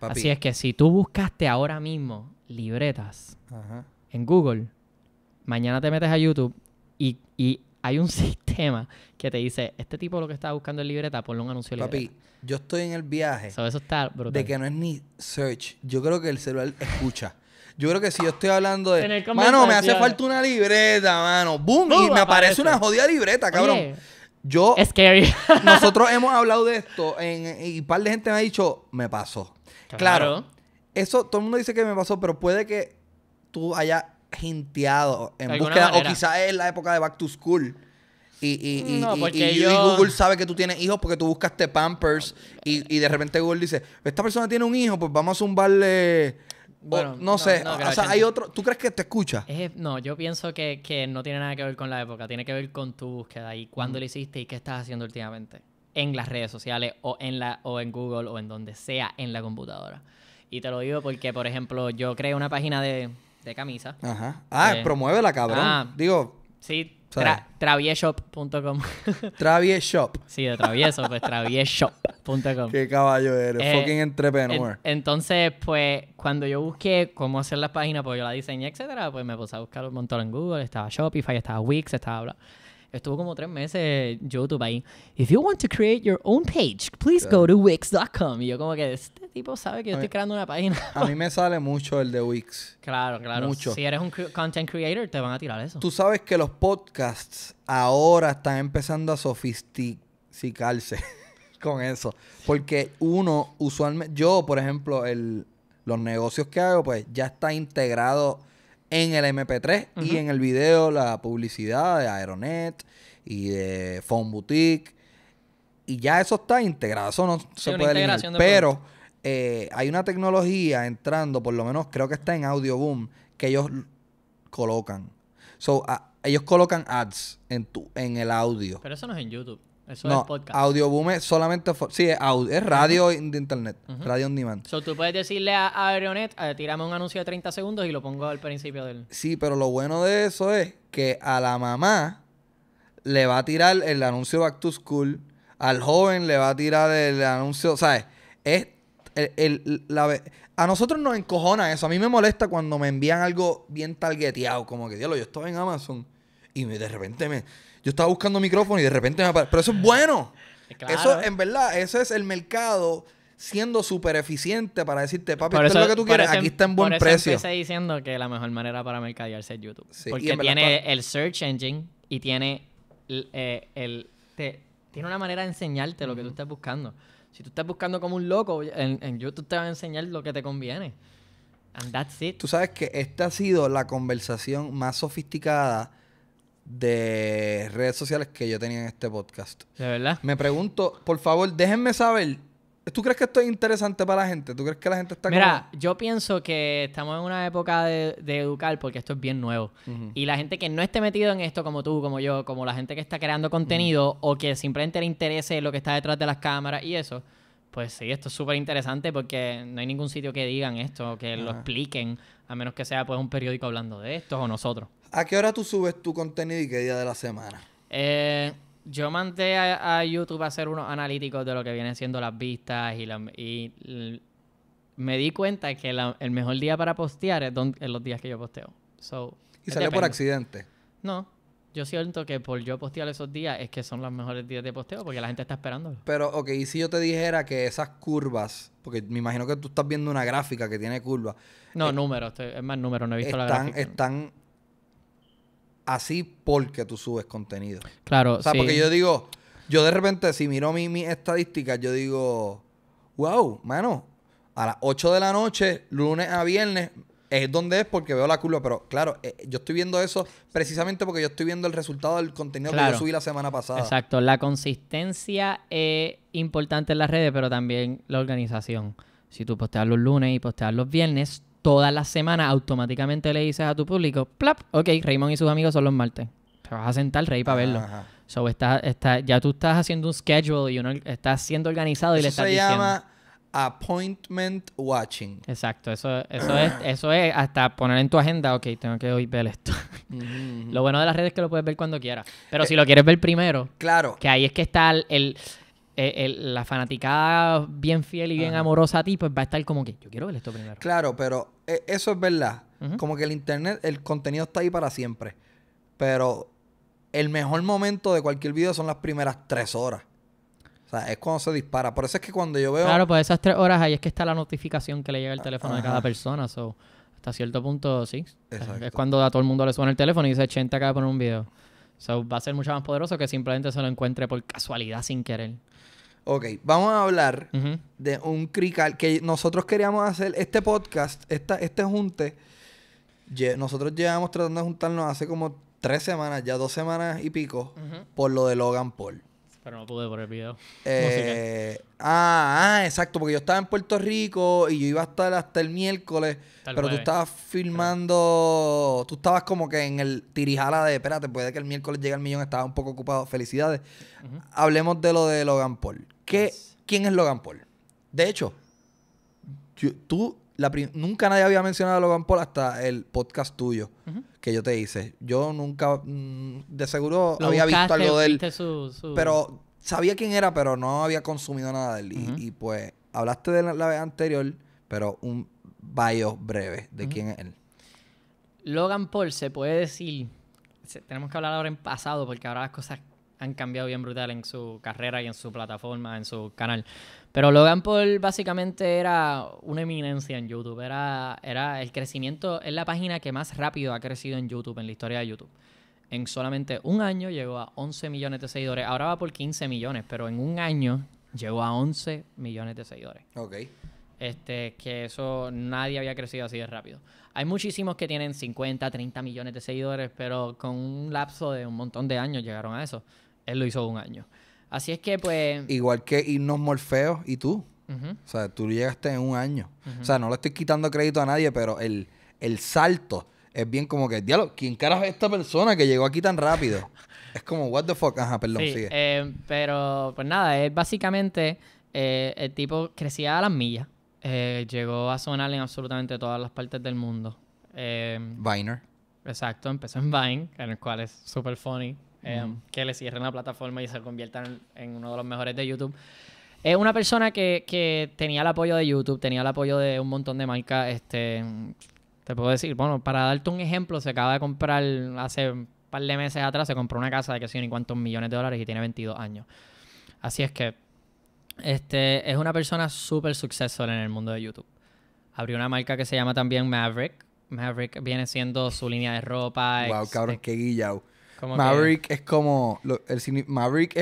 Así es que si tú buscaste ahora mismo libretas en Google, mañana te metes a YouTube y, hay un (laughs) sistema que te dice, este tipo lo que está buscando en libreta, ponle un anuncio libreta. Papi, yo estoy en el viaje. eso está De que no es ni search. Yo creo que el celular escucha. Yo creo que si yo estoy hablando de. Mano, me hace falta una libreta, mano. ¡Boom! y me aparece, una jodida libreta, cabrón. yo. scary. nosotros (laughs) hemos hablado de esto y un par de gente me ha dicho, me pasó. claro eso todo el mundo dice que me pasó, pero puede que tú hayas genteado en búsqueda, o quizás es la época de Back to School. Y, y, y, y, Google sabe que tú tienes hijos porque tú buscaste Pampers y, de repente Google dice, esta persona tiene un hijo, pues vamos a zumbarle... Bueno, no, sé, o, sea, hay otro... ¿Tú crees que te escucha? E, no, yo pienso que, no tiene nada que ver con la época, tiene que ver con tu búsqueda y cuándo mm. lo hiciste y qué estás haciendo últimamente en las redes sociales o en, la, o en Google o en donde sea en la computadora. Y te lo digo porque, por ejemplo, yo creé una página de, de camisa. Ajá. Ah, eh, promueve la cabrón. Ah, digo. Sí, travieshop.com. (laughs) Travieshop. sí, de travieso, pues travieshop.com. Qué caballo eres, eh, fucking entrepreneur. entonces, pues, cuando yo busqué cómo hacer las páginas, pues yo la diseñé, etcétera, pues me puse a buscar un montón en Google, estaba Shopify, estaba Wix, estaba bla. Estuvo como tres meses YouTube ahí. If you want to create your own page, please go to Wix.com. Y yo como que, este tipo sabe que yo estoy creando una página. (laughs) a mí me sale mucho el de Wix. Claro, claro. Mucho. Si eres un content creator, te van a tirar eso. Tú sabes que los podcasts ahora están empezando a sofisticarse (laughs) con eso. Porque uno, usualmente, yo, por ejemplo, el, los negocios que hago, pues ya está integrado en el MP3 y en el video la publicidad de Aeronet y de Phone Boutique. Y ya eso está integrado, eso no se puede eliminar. Pero eh, hay una tecnología entrando, por lo menos creo que está en Audio Boom, que ellos colocan. ellos colocan ads en, tu, en el audio. Pero eso no es en YouTube. Eso no, es podcast. Audioboom es solamente. Sí, es, audio, es radio de internet. Radio on demand. tú puedes decirle a, a Aeronet, eh, un anuncio de 30 segundos y lo pongo al principio del. Sí, pero lo bueno de eso es que a la mamá le va a tirar el anuncio Back to School. Al joven le va a tirar el anuncio. ¿Sabes? Es. El, la, a nosotros nos encojona eso. A mí me molesta cuando me envían algo bien targeteado. Como que, diablo, yo estoy en Amazon y de repente me yo estaba buscando micrófono y de repente me aparece... Pero eso es bueno. Eh, eso, en verdad, eso es el mercado siendo súper eficiente para decirte, papi, esto es lo que tú quieres, aquí em, está en buen por eso precio. diciendo que la mejor manera para mercadearse es YouTube. porque tiene el search engine y tiene eh, el, tiene una manera de enseñarte lo que tú estás buscando. Si tú estás buscando como un loco, en, YouTube te va a enseñar lo que te conviene. And that's it. Tú sabes que esta ha sido la conversación más sofisticada de redes sociales que yo tenía en este podcast. ¿De verdad? Me pregunto, por favor, déjenme saber. ¿Tú crees que esto es interesante para la gente? ¿Tú crees que la gente está... Mira, yo pienso que estamos en una época de, educar porque esto es bien nuevo. Y la gente que no esté metido en esto como tú, como yo, como la gente que está creando contenido o que simplemente le interese lo que está detrás de las cámaras y eso, pues sí, esto es súper interesante porque no hay ningún sitio que digan esto, que lo expliquen, a menos que sea pues un periódico hablando de esto o nosotros. ¿A qué hora tú subes tu contenido y qué día de la semana? Eh, yo mandé a, YouTube a hacer unos analíticos de lo que vienen siendo las vistas y, me di cuenta que el mejor día para postear es los días que yo posteo. ¿Y salió por accidente? No, yo siento que por yo postear esos días es que son los mejores días de posteo porque la gente está esperándolo. Pero, ok, y si yo te dijera que esas curvas, porque me imagino que tú estás viendo una gráfica que tiene curvas. No, eh, números, es más números, no he visto la gráfica. Están así porque tú subes contenido. Claro, O sea, porque yo digo, yo de repente, si miro mis mi estadísticas, yo digo, wow, mano, a las 8 de la noche, lunes a viernes, es donde es porque veo la curva, pero claro, eh, yo estoy viendo eso precisamente porque yo estoy viendo el resultado del contenido que yo subí la semana pasada. Exacto, la consistencia es importante en las redes, pero también la organización. Si tú posteas los lunes y posteas los viernes, toda la semana automáticamente le dices a tu público, plap, ok, Raymond y sus amigos son los martes. Te vas a sentar rey para verlo. está, ya tú estás haciendo un schedule y uno está siendo organizado y le estás appointment watching. Exacto, eso, (clears throat) eso, es, hasta poner en tu agenda, ok, tengo que hoy ver esto. Lo bueno de las redes es que lo puedes ver cuando quieras. Pero eh, si lo quieres ver primero, claro. que ahí es que está el, la fanaticada bien fiel y bien amorosa a ti, pues va a estar como que yo quiero ver esto primero. Claro, pero eh, eso es verdad. Como que el internet, el contenido está ahí para siempre. Pero el mejor momento de cualquier video son las primeras tres horas. O sea, es cuando se dispara. Por eso es que cuando yo veo. Claro, pues esas tres horas ahí es que está la notificación que le llega el teléfono de cada persona. So, hasta cierto punto, sí. Es cuando a todo el mundo le suena el teléfono y dice 80 acaba de poner un video. O sea, va a ser mucho más poderoso que simplemente se lo encuentre por casualidad sin querer. Ok, vamos a hablar de un crical que nosotros queríamos hacer este podcast, esta, este junte. Nosotros llevamos tratando de juntarnos hace como tres semanas, ya dos semanas y pico, por lo de Logan Paul. Pero no pude por el video. Eh, ah, ah, exacto, porque yo estaba en Puerto Rico y yo iba a hasta el miércoles, pero tú estabas filmando, tú estabas como que en el tirijala de, espérate, puede que el miércoles llegue el millón, estaba un poco ocupado, felicidades. Hablemos de lo de Logan Paul. ¿Qué, ¿Quién es Logan Paul? De hecho, tú, la nunca nadie había mencionado a Logan Paul hasta el podcast tuyo que yo te hice. Yo nunca, mm, de seguro, había visto algo de él. Pero sabía quién era, pero no había consumido nada de él. Y- pues hablaste de la, vez anterior, pero un bio breve de quién es él. Logan Paul se puede decir. tenemos que hablar ahora en pasado porque ahora las cosas han cambiado bien brutal en su carrera y en su plataforma, en su canal. Pero Logan Paul básicamente era una eminencia en YouTube. Era, era el crecimiento, es la página que más rápido ha crecido en YouTube, en la historia de YouTube. En solamente un año llegó a 11 millones de seguidores. Ahora va por 15 millones, pero en un año llegó a 11 millones de seguidores. Ok. Este, que eso nadie había crecido así de rápido. Hay muchísimos que tienen 50, 30 millones de seguidores, pero con un lapso de un montón de años llegaron a eso. Él lo hizo un año. Así es que pues... Igual que Himnos Morfeos y tú. O sea, tú llegaste en un año. O sea, no le estoy quitando crédito a nadie, pero el, el salto es bien como que, diálogo, ¿quién carajo es esta persona que llegó aquí tan rápido? (laughs) es como, what the fuck, ajá, perdón, eh, pero, pues nada, es básicamente, eh, el tipo crecía a las millas. Eh, llegó a sonar en absolutamente todas las partes del mundo. Viner. Exacto, empezó en Vine, en el cual es súper funny eh, que le cierren la plataforma y se conviertan en uno de los mejores de YouTube. Es una persona que, que, tenía el apoyo de YouTube, tenía el apoyo de un montón de marcas. Este, te puedo decir, bueno, para darte un ejemplo, se acaba de comprar hace un par de meses atrás, se compró una casa de que sé ni cuántos millones de dólares y tiene 22 años. Así es que este, es una persona súper sucesora en el mundo de YouTube. Abrió una marca que se llama también Maverick. Maverick viene siendo su línea de ropa. Wow, cabrón, qué guillao. Maverick es como. el, Maverick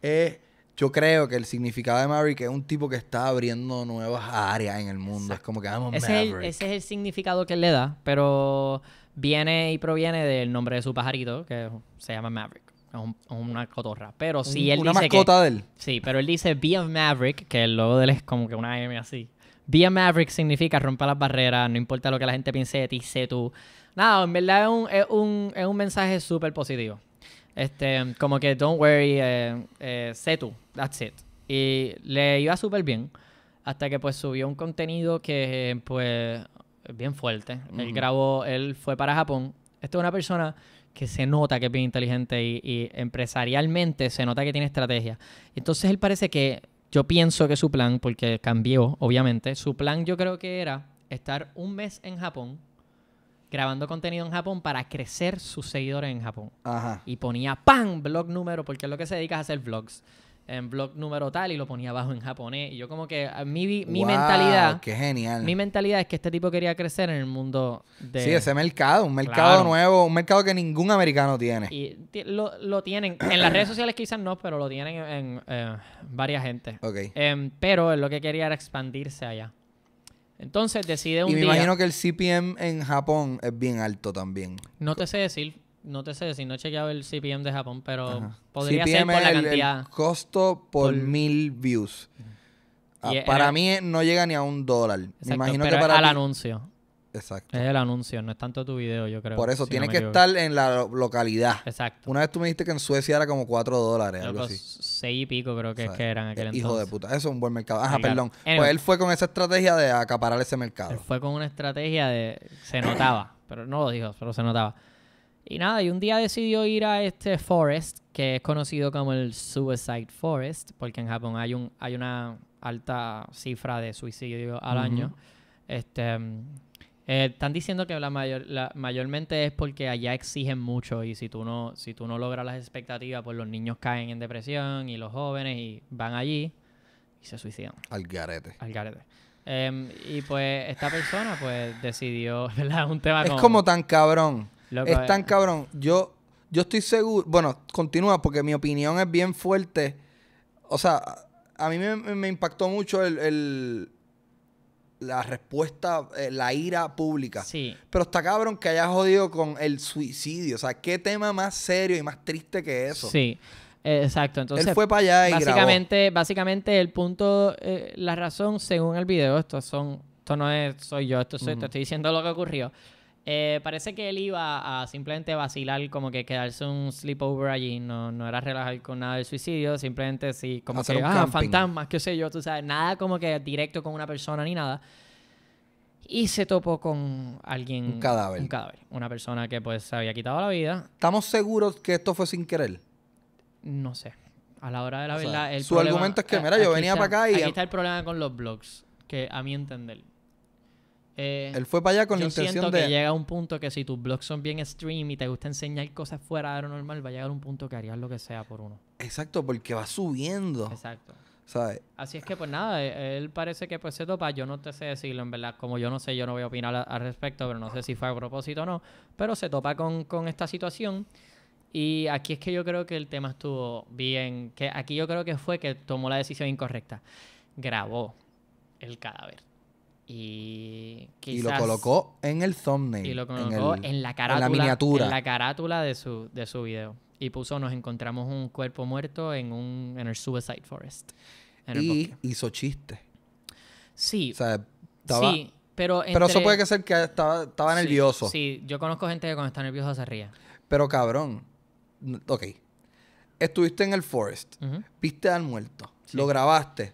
es, Yo creo que el significado de Maverick es un tipo que está abriendo nuevas áreas en el mundo. Es como que vamos ese Es ese es el significado que él le da, pero viene y proviene del nombre de su pajarito, que se llama Maverick. Es una cotorra. Pero él una mascota de él. Sí, pero él dice Be a Maverick, que el logo de él es como que una M así. Be a Maverick significa romper las barreras, no importa lo que la gente piense de ti, sé tú. Nada, en verdad es un, es un, es un mensaje súper positivo. Este, como que don't worry, eh, eh sé tú, that's it. Y le iba súper bien hasta que pues subió un contenido que pues bien fuerte. Él grabó, él fue para Japón. Esta es una persona que se nota que es bien inteligente y, y, empresarialmente se nota que tiene estrategia. Entonces él parece que, yo pienso que su plan, porque cambió, obviamente, su plan yo creo que era estar un mes en Japón, grabando contenido en Japón para crecer sus seguidores en Japón. Ajá. Y ponía ¡pam! blog número, porque es lo que se dedica a hacer vlogs. En blog número tal y lo ponía abajo en japonés. Y yo como que mi, mi mentalidad... ¡Qué genial! Mi mentalidad es que este tipo quería crecer en el mundo de... Sí, ese mercado, un mercado nuevo, un mercado que ningún americano tiene. Y lo, tienen, en las redes sociales quizás no, pero lo tienen en, eh, varias gente. Eh, pero lo que quería era expandirse allá. Entonces decide un día... y me imagino que el CPM en Japón es bien alto también. No te sé decir, no te sé decir, no he chequeado el CPM de Japón, pero podría ser por la cantidad. El costo por, mil views. Ah, para mí no llega ni a un dólar. imagino que para al anuncio. Exacto. Es el anuncio, no es tanto tu video, yo creo. Por eso, tiene que estar en la localidad. Exacto. Una vez tú me dijiste que en Suecia era como 4 dólares, algo así. 6 y pico creo que, es que eran aquel entonces. Eh, hijo de puta, eso es un buen mercado. Ajá, perdón. pues él fue con esa estrategia de acaparar ese mercado. fue con una estrategia de... Se notaba, pero no lo dijo, pero se notaba. Y nada, y un día decidió ir a este forest, que es conocido como el Suicide Forest, porque en Japón hay, un, hay una alta cifra de suicidio al año. Este, eh, están diciendo que la mayor, la, mayormente es porque allá exigen mucho y si tú no, si tú no logras las expectativas, pues los niños caen en depresión y los jóvenes y van allí y se suicidan. Al garete. Al garete. Em, y pues esta persona pues decidió, (laughs) Un tema Es como, tan cabrón. es tan cabrón. Yo, yo estoy seguro, bueno, continúa porque mi opinión es bien fuerte. O sea, a mí me, impactó mucho el la respuesta, eh, la ira pública. Sí. Pero está cabrón que haya jodido con el suicidio. O sea, qué tema más serio y más triste que eso. Sí. Eh, exacto, entonces. Él fue para allá y básicamente, básicamente el punto, eh, la razón según el video, esto son, esto no es, soy yo, esto, soy, te estoy diciendo lo que ocurrió. Eh, parece que él iba a simplemente vacilar, como que quedarse un sleepover allí. No, no era relajar con nada del suicidio, simplemente sí, como que, ah, a fantasmas, qué sé yo, tú sabes, nada como que directo con una persona ni nada. Y se topó con alguien. Un cadáver. Un cadáver. Una persona que pues se había quitado la vida. ¿Estamos seguros que esto fue sin querer? No sé. A la hora de la verdad. su argumento es que, eh, mira, yo venía para acá y. Aquí está el problema con los blogs. Que a mi entender eh, él fue para allá con la intención de... que llega un punto que si tus blogs son bien stream y te gusta enseñar cosas fuera de lo normal, va a llegar un punto que harías lo que sea por uno. Exacto, porque va subiendo. Exacto. ¿Sabes? Eh, Así es que, pues nada, eh, él parece que pues se topa. Yo no te sé decirlo, en verdad. Como yo no sé, yo no voy a opinar al respecto, pero no sé si fue a propósito o no. Pero se topa con, con esta situación. Y aquí es que yo creo que el tema estuvo bien. Que aquí yo creo que fue que tomó la decisión incorrecta. Grabó el cadáver. Y, lo colocó en el thumbnail. Y lo colocó en, la carátula. la carátula de su, de su video. Y puso, nos encontramos un cuerpo muerto en, un, en el Suicide Forest. y hizo chiste. Sí. pero... eso puede que ser que estaba, nervioso. Sí, yo conozco gente que cuando está nerviosa se ría. Pero cabrón, ok. Estuviste en el forest, viste al muerto, lo grabaste,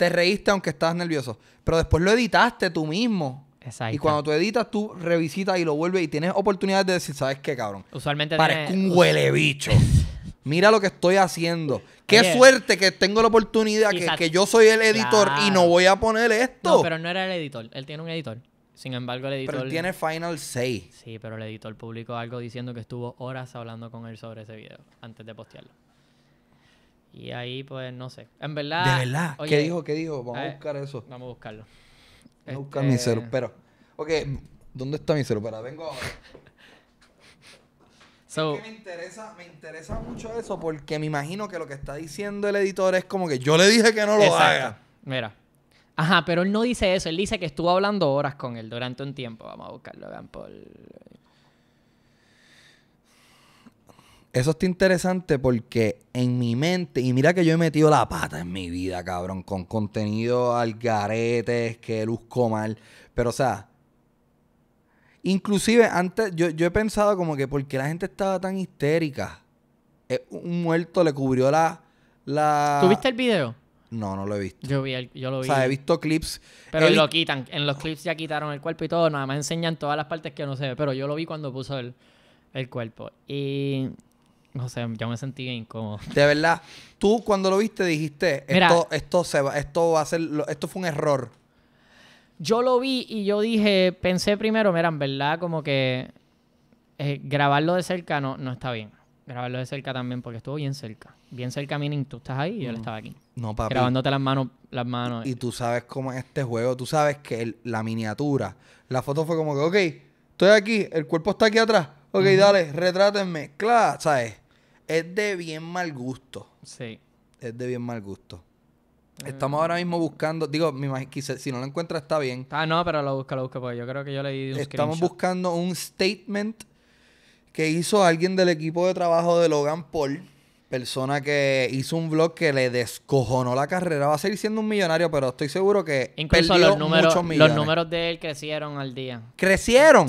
te reíste aunque estabas nervioso. Pero después lo editaste tú mismo. Exacto. Y cuando tú editas, tú revisitas y lo vuelves y tienes oportunidad de decir, ¿sabes qué, cabrón? Usualmente Parezco un huele bicho. Mira lo que estoy haciendo. Qué suerte que tengo la oportunidad, que, yo soy el editor y no voy a poner esto. No, pero no era el editor. Él tiene un editor. Sin embargo, el editor. Pero él tiene Final 6. Sí, pero el editor publicó algo diciendo que estuvo horas hablando con él sobre ese video antes de postearlo. Y ahí, pues, no sé. En verdad. ¿De verdad? ¿Qué dijo? ¿Qué dijo? Vamos a, buscar eso. Vamos a buscarlo. Vamos a buscar mi cero. Este, pero, ok, ¿dónde está mi cero? vengo ahora. (laughs) So, me interesa, me interesa mucho eso porque me imagino que lo que está diciendo el editor es como que yo le dije que no lo haga. Mira. Ajá, pero él no dice eso. Él dice que estuvo hablando horas con él durante un tiempo. Vamos a buscarlo, vean, por... Eso está interesante porque en mi mente, y mira que yo he metido la pata en mi vida, cabrón, con contenido al garete, que luzco mal, pero o sea, inclusive antes yo, he pensado como que porque la gente estaba tan histérica, eh, un muerto le cubrió la... la... ¿Tuviste el video? No, no lo he visto. Yo, vi yo lo vi. O sea, he visto clips. Pero lo quitan. En los clips ya quitaron el cuerpo y todo. Nada más enseñan todas las partes que no se ve. Pero yo lo vi cuando puso el, el cuerpo. Y no sé, yo me sentí incómodo. (laughs) De verdad, tú cuando lo viste dijiste, esto, se va, esto va a ser, esto fue un error. Yo lo vi y yo dije, pensé primero, en verdad, como que eh, grabarlo de cerca no, está bien. Grabarlo de cerca también, porque estuvo bien cerca. Bien cerca, meaning tú estás ahí y yo mm. estaba aquí. No, papi. Grabándote las manos, las manos. Y, tú sabes cómo es este juego, tú sabes que la miniatura, la foto fue como que, ok, estoy aquí, el cuerpo está aquí atrás, ok, dale, retrátenme, claro, ¿sabes? es de bien mal gusto. Sí. Es de bien mal gusto. Eh. Estamos ahora mismo buscando, digo, si no lo encuentra, está bien. Ah, no, pero lo busca, lo busca, porque yo creo que yo leí un Estamos buscando un statement que hizo alguien del equipo de trabajo de Logan Paul, persona que hizo un vlog que le descojonó la carrera. Va a seguir siendo un millonario, pero estoy seguro que Incluso los números, los números de él crecieron al día. ¿Crecieron?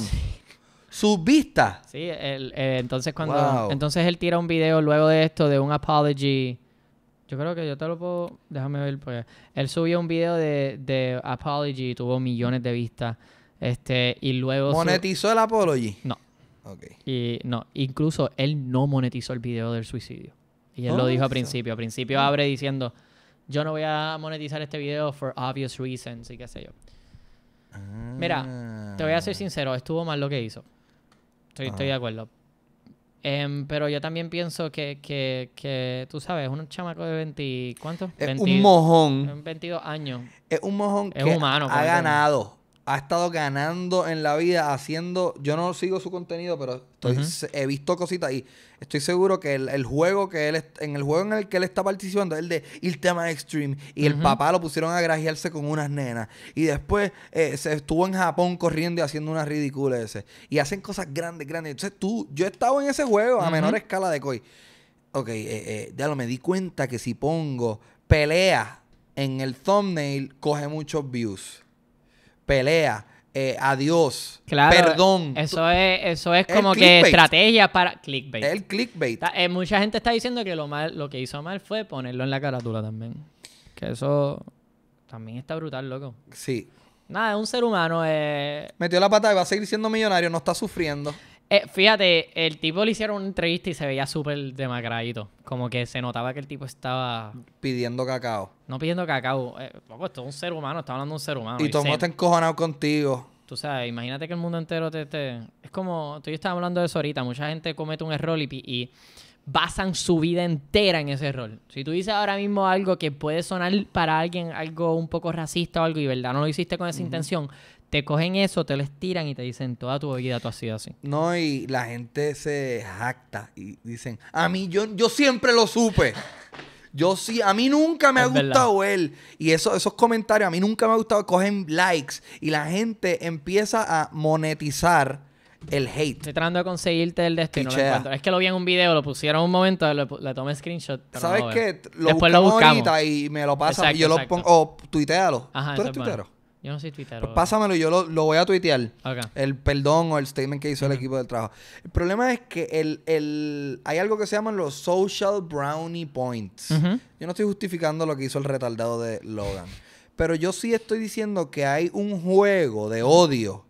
sus vistas. Sí, eh, entonces cuando... Entonces él tira un video luego de esto de un apology. Yo creo que yo te lo puedo... Déjame ver. Porque él subió un video de, apology y tuvo millones de vistas. Este, y luego... ¿Monetizó el apology? No. Okay. Y no, incluso él no monetizó el video del suicidio. Y él lo dijo al principio. Al principio abre diciendo, yo no voy a monetizar este video for obvious reasons y qué sé yo. Mira, te voy a ser ah. sincero, estuvo mal lo que hizo. Estoy, estoy de acuerdo. Um, pero yo también pienso que, que, que, tú sabes, un chamaco de 20, ¿cuánto? Es 20, un mojón. 22 años. Es un mojón es que humano, ha ganado ha estado ganando en la vida haciendo. Yo no sigo su contenido, pero he visto cositas y estoy seguro que el, juego que él en el juego en el que él está participando, el de el tema extreme y el papá lo pusieron a grajearse con unas nenas y después eh, se estuvo en Japón corriendo y haciendo unas ese y hacen cosas grandes, grandes. Entonces tú, yo he estado en ese juego a menor escala de koi. Ok, eh, eh, ya lo me di cuenta que si pongo pelea en el thumbnail coge muchos views pelea, eh, adiós, perdón. Eso es, eso es como que estrategia para clickbait. El clickbait. Eh, mucha gente está diciendo que lo mal, lo que hizo mal fue ponerlo en la carátula también. Que eso también está brutal, loco. Sí. Nada, es un ser humano. Eh, Metió la pata y va a seguir siendo millonario, no está sufriendo. Eh, fíjate, el tipo le hicieron una entrevista y se veía súper demacradito. Como que se notaba que el tipo estaba. Pidiendo cacao. No pidiendo cacao. Eh, esto es un ser humano, está hablando de un ser humano. Y, tomó todo está encojonado contigo. Tú sabes, imagínate que el mundo entero te. Es como. Tú y yo hablando de eso ahorita. Mucha gente comete un error y, basan su vida entera en ese error. Si tú dices ahora mismo algo que puede sonar para alguien algo un poco racista o algo y verdad no lo hiciste con esa intención, te cogen eso, te lo estiran y te dicen, toda tu vida tú has sido así. No, y la gente se jacta y dicen, a mí yo, yo siempre lo supe. Yo sí, a mí nunca me ha gustado él. Y eso, esos comentarios, a mí nunca me ha gustado, cogen likes y la gente empieza a monetizar el hate. Estoy tratando de conseguirte el destino. es que lo vi en un video, lo pusieron un momento, le, tomé screenshot. ¿Sabes qué? Lo Después lo buscamos. ahorita y me lo pasa. y yo lo pongo, o tuitealo. Ajá, ¿Tú eres yo no soy Twitter. Pues pásamelo y yo lo, voy a tuitear. El perdón o el statement que hizo el equipo del trabajo. El problema es que el, hay algo que se llaman los social brownie points. Yo no estoy justificando lo que hizo el retardado de Logan. Pero yo sí estoy diciendo que hay un juego de odio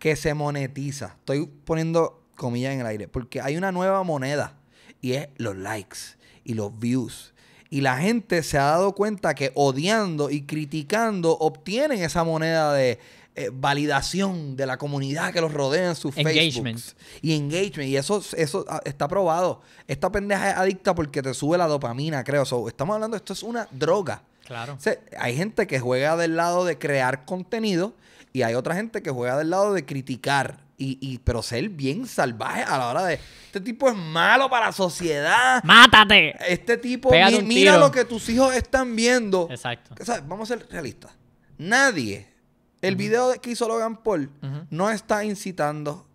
que se monetiza. Estoy poniendo comillas en el aire. Porque hay una nueva moneda. Y es los likes y los views y la gente se ha dado cuenta que odiando y criticando obtienen esa moneda de eh, validación de la comunidad que los rodea en sus engagement. Y engagement. Y eso, eso ah, está probado. Esta pendeja es adicta porque te sube la dopamina, creo. estamos hablando, esto es una droga. Claro. hay gente que juega del lado de crear contenido y hay otra gente que juega del lado de criticar y, y, pero ser bien salvaje a la hora de. Este tipo es malo para la sociedad. ¡Mátate! Este tipo. mira lo que tus hijos están viendo. Exacto. vamos a ser realistas. Nadie. El video que hizo Logan Paul no está incitando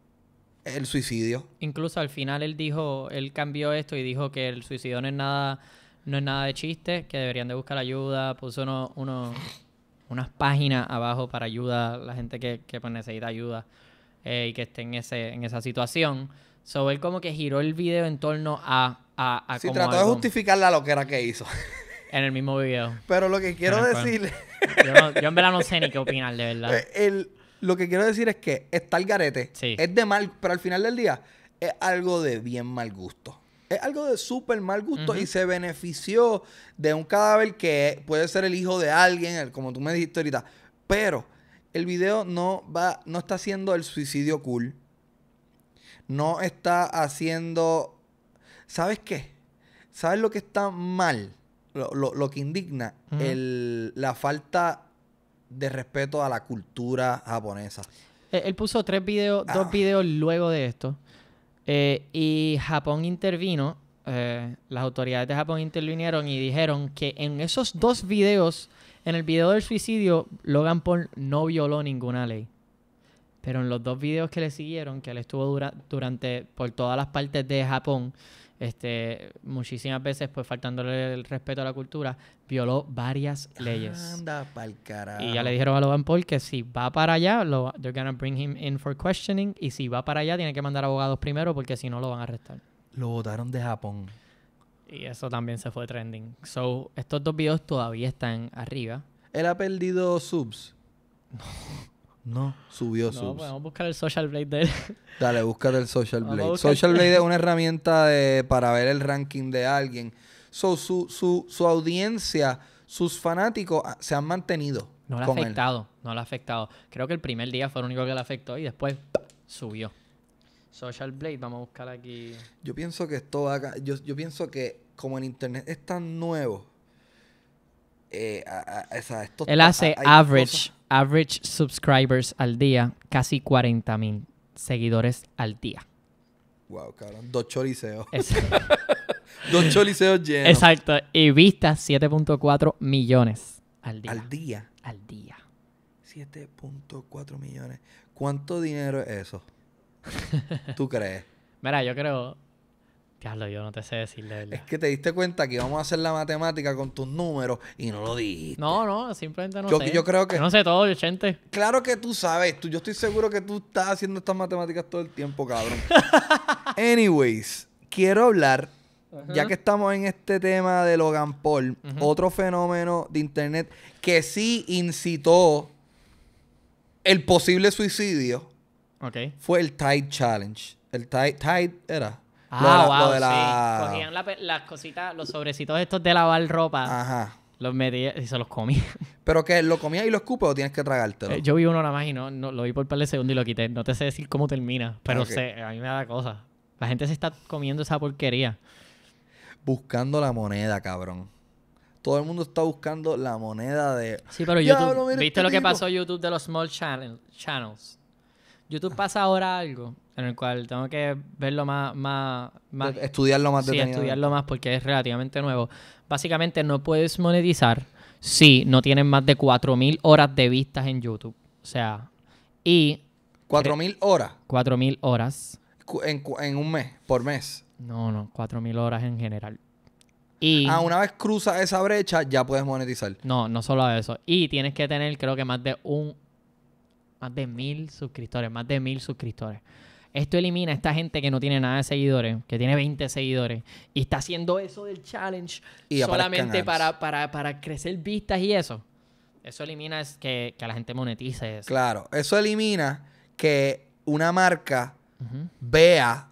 el suicidio. Incluso al final él dijo, él cambió esto y dijo que el suicidio no es nada, no es nada de chiste, que deberían de buscar ayuda. Puso uno, unas páginas abajo para ayuda, la gente que, pues, necesita ayuda. Eh, y que esté en, ese, en esa situación. So, él como que giró el video en torno a... a, a trató de justificar la loquera que hizo. En el mismo video. Pero lo que quiero decir... Yo, en verdad no sé ni qué opinar, de verdad. Pues, lo que quiero decir es que está el garete. Sí. Es de mal... Pero al final del día es algo de bien mal gusto. Es algo de súper mal gusto y se benefició de un cadáver que puede ser el hijo de alguien, como tú me dijiste ahorita. Pero el video no va, no está haciendo el suicidio cool. No está haciendo. ¿Sabes qué? ¿Sabes lo que está mal? Lo, que indigna, la falta de respeto a la cultura japonesa. Eh, él, puso tres videos, ah. dos videos luego de esto. Eh, y Japón intervino, eh, las autoridades de Japón intervinieron y dijeron que en esos dos videos en el video del suicidio, Logan Paul no violó ninguna ley. Pero en los dos videos que le siguieron, que él estuvo durante, por todas las partes de Japón, este, muchísimas veces, pues faltándole el respeto a la cultura, violó varias leyes. Anda Y ya le dijeron a Logan Paul que si va para allá, lo, they're gonna bring him in for questioning, y si va para allá, tiene que mandar abogados primero, porque si no lo van a arrestar. Lo votaron de Japón. Y eso también se fue trending. So, estos dos videos todavía están arriba. ¿Él ha perdido subs? (laughs) No. Subió no, vamos a buscar el Social Blade de él. Dale, búscate el Social Blade. Social Blade es una (laughs) herramienta para ver el ranking de alguien. So, su, su, audiencia, sus fanáticos ah, se han mantenido. No le ha afectado, no le ha afectado. Creo que el primer día fue el único que le afectó y después subió. Social Blade, vamos a buscar aquí. Yo pienso que esto va yo, pienso que como en internet es tan nuevo, eh, Él hace average, average subscribers al día, casi 40.000 mil seguidores al día. Wow, cabrón. Dos choliseos. (laughs) Dos choliseos llenos. Exacto. Y vistas 7.4 millones al día. Al día. Al día. 7.4 millones. ¿Cuánto dinero es eso? (laughs) ¿Tú crees? Mira, yo creo. yo no te sé decirle. Es que te diste cuenta que íbamos a hacer la matemática con tus números y no lo dijiste. No, no, simplemente no yo, sé. Yo creo que. no sé todo, gente. Claro que tú sabes. Tú, yo estoy seguro que tú estás haciendo estas matemáticas todo el tiempo, cabrón. (laughs) Anyways, quiero hablar, ya que estamos en este tema de Logan Paul, otro fenómeno de internet que sí incitó el posible suicidio fue el Tide Challenge. El Tide, Tide era. Ah, wow, Cogían las cositas, los sobrecitos estos de lavar ropa. Ajá. Los metía y se los comía. (laughs) ¿Pero que ¿Lo comías y lo escupes o tienes que tragártelo? Eh, yo vi uno nada más y no, no, lo vi por un par de segundos y lo quité. No te sé decir cómo termina, pero ah, sé, a mí me da cosa. La gente se está comiendo esa porquería. Buscando la moneda, cabrón. Todo el mundo está buscando la moneda de... Sí, pero YouTube... ¿Viste este lo que pasó YouTube de los small channels? YouTube pasa ahora algo en el cual tengo que verlo más... más, estudiarlo más Sí, estudiarlo más porque es relativamente nuevo. Básicamente no puedes monetizar si no tienes más de 4.000 horas de vistas en YouTube. O sea, y... ¿4.000 horas? 4.000 horas. En, un mes, por mes. No, no, 4.000 horas en general. Y, ah, una vez cruza esa brecha, ya puedes monetizar. No, no solo eso. Y tienes que tener, creo que más de un más de mil suscriptores, más de mil suscriptores. Esto elimina a esta gente que no tiene nada de seguidores, que tiene 20 seguidores, y está haciendo eso del challenge solamente para, para, crecer vistas y eso. Eso elimina que, la gente monetice eso. Claro, eso elimina que una marca vea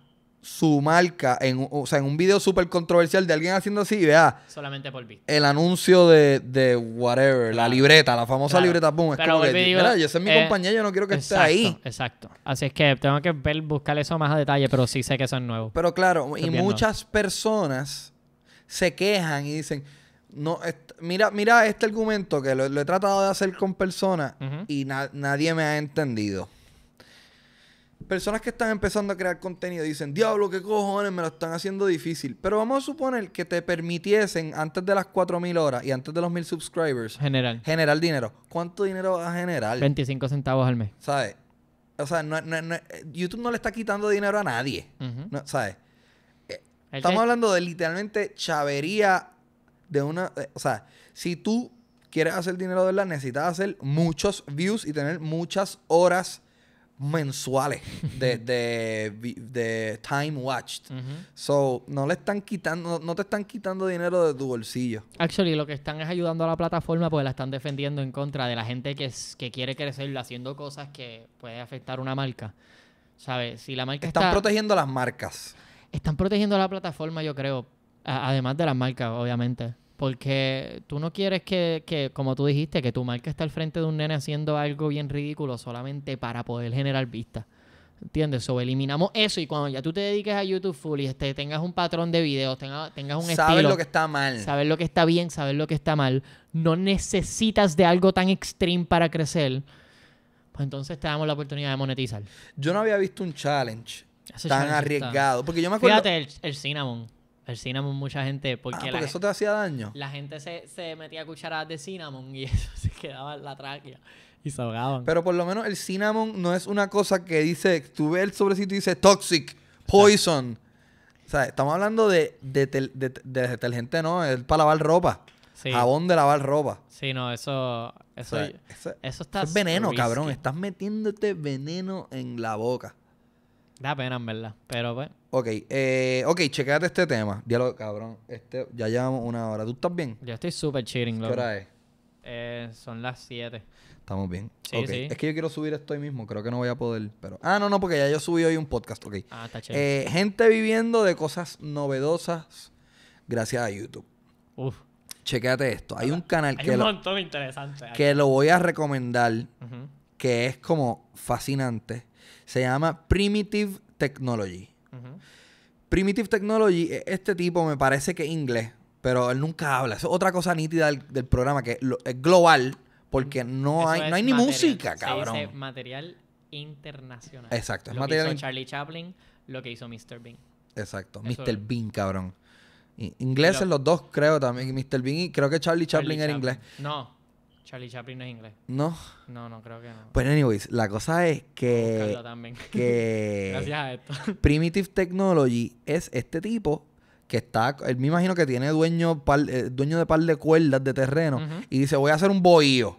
su marca en, o sea, en un video súper controversial de alguien haciendo así vea solamente por el anuncio de, de whatever, la libreta, la famosa libreta, boom, es como que, mira, yo es mi eh, compañero, yo no quiero que esté ahí. Exacto. Así es que tengo que ver, buscar eso más a detalle, pero sí sé que son nuevos. Pero claro, y muchas personas se quejan y dicen, no, mira, mira este argumento que lo, he tratado de hacer con personas y nadie me ha entendido personas que están empezando a crear contenido dicen, diablo, qué cojones, me lo están haciendo difícil. Pero vamos a suponer que te permitiesen antes de las 4.000 horas y antes de los 1.000 subscribers General. generar dinero. ¿Cuánto dinero vas a generar? 25 centavos al mes. ¿Sabes? O sea, no, no, eh, YouTube no le está quitando dinero a nadie. no ¿Sabes? Eh, estamos hablando de literalmente chavería de una... Eh, o sea, si tú quieres hacer dinero de verdad, necesitas hacer muchos views y tener muchas horas mensuales (laughs) de, de, time watched. So, no le están quitando, no te están quitando dinero de tu bolsillo. Actually, lo que están es ayudando a la plataforma ...pues la están defendiendo en contra de la gente que, quiere crecer... haciendo cosas que puede afectar una marca. ¿Sabes? Si la marca están protegiendo las marcas. Están protegiendo la plataforma, yo creo. además de las marcas, obviamente. Porque tú no quieres que, que, como tú dijiste, que tu marca esté al frente de un nene haciendo algo bien ridículo solamente para poder generar vista. ¿Entiendes? O eliminamos eso y cuando ya tú te dediques a YouTube full y este, tengas un patrón de videos, tengas un estilo, saber lo que está mal. Saber lo que está bien, saber lo que está mal. No necesitas de algo tan extreme para crecer. Pues entonces te damos la oportunidad de monetizar. Yo no había visto un challenge tan arriesgado. Porque yo me acuerdo... Fíjate, el, el Cinnamon. El cinnamon mucha gente... Porque, ah, porque eso te hacía daño. La gente se, se metía cucharadas de cinnamon y (laughs) eso se quedaba en la tráquea. Y se ahogaban. Pero por lo menos el cinnamon no es una cosa que dice... Tú ves el sobrecito y dice toxic, poison. O sea, estamos hablando de, de, de, detergente, ¿no? Es para lavar ropa. Sí. Jabón de lavar ropa. Sí, no, eso... Eso, eso, es veneno, cabrón. Estás metiéndote veneno en la boca. Da pena, en verdad. Pero pues. Ok, eh, ok, este tema. Diálogo, cabrón. Este, ya llevamos una hora. ¿Tú estás bien? Yo estoy súper cheating, loco. ¿Qué hora es? Eh, son las 7. Estamos bien. Sí, Es que yo quiero subir esto hoy mismo. Creo que no voy a poder. pero Ah, no, no, porque ya yo subí hoy un podcast. Ok. Ah, está eh, gente viviendo de cosas novedosas gracias a YouTube. Uf. Chequéate esto. Hay un canal que. un montón interesante. Que lo voy a recomendar. Que es como fascinante. Se llama Primitive Technology. Primitive Technology, e, este tipo me parece que es inglés, pero él nunca habla. es otra cosa nítida del, programa que es global porque no hay, no hay ni música, cabrón. material internacional. Exacto. es material que hizo Charlie Chaplin, lo que hizo Mr. Bean. Exacto. Mr. Bean, cabrón. Ingleses los dos, creo también. Mr. Bean y creo que Charlie Chaplin era inglés. No, Charlie Chaplin no es inglés. No. No, no creo que no. Pues anyways, la cosa es que (laughs) que (laughs) gracias a esto. (laughs) Primitive Technology es este tipo que está, él me imagino que tiene dueño, eh, de par de cuerdas de terreno y dice, "Voy a hacer un bohío."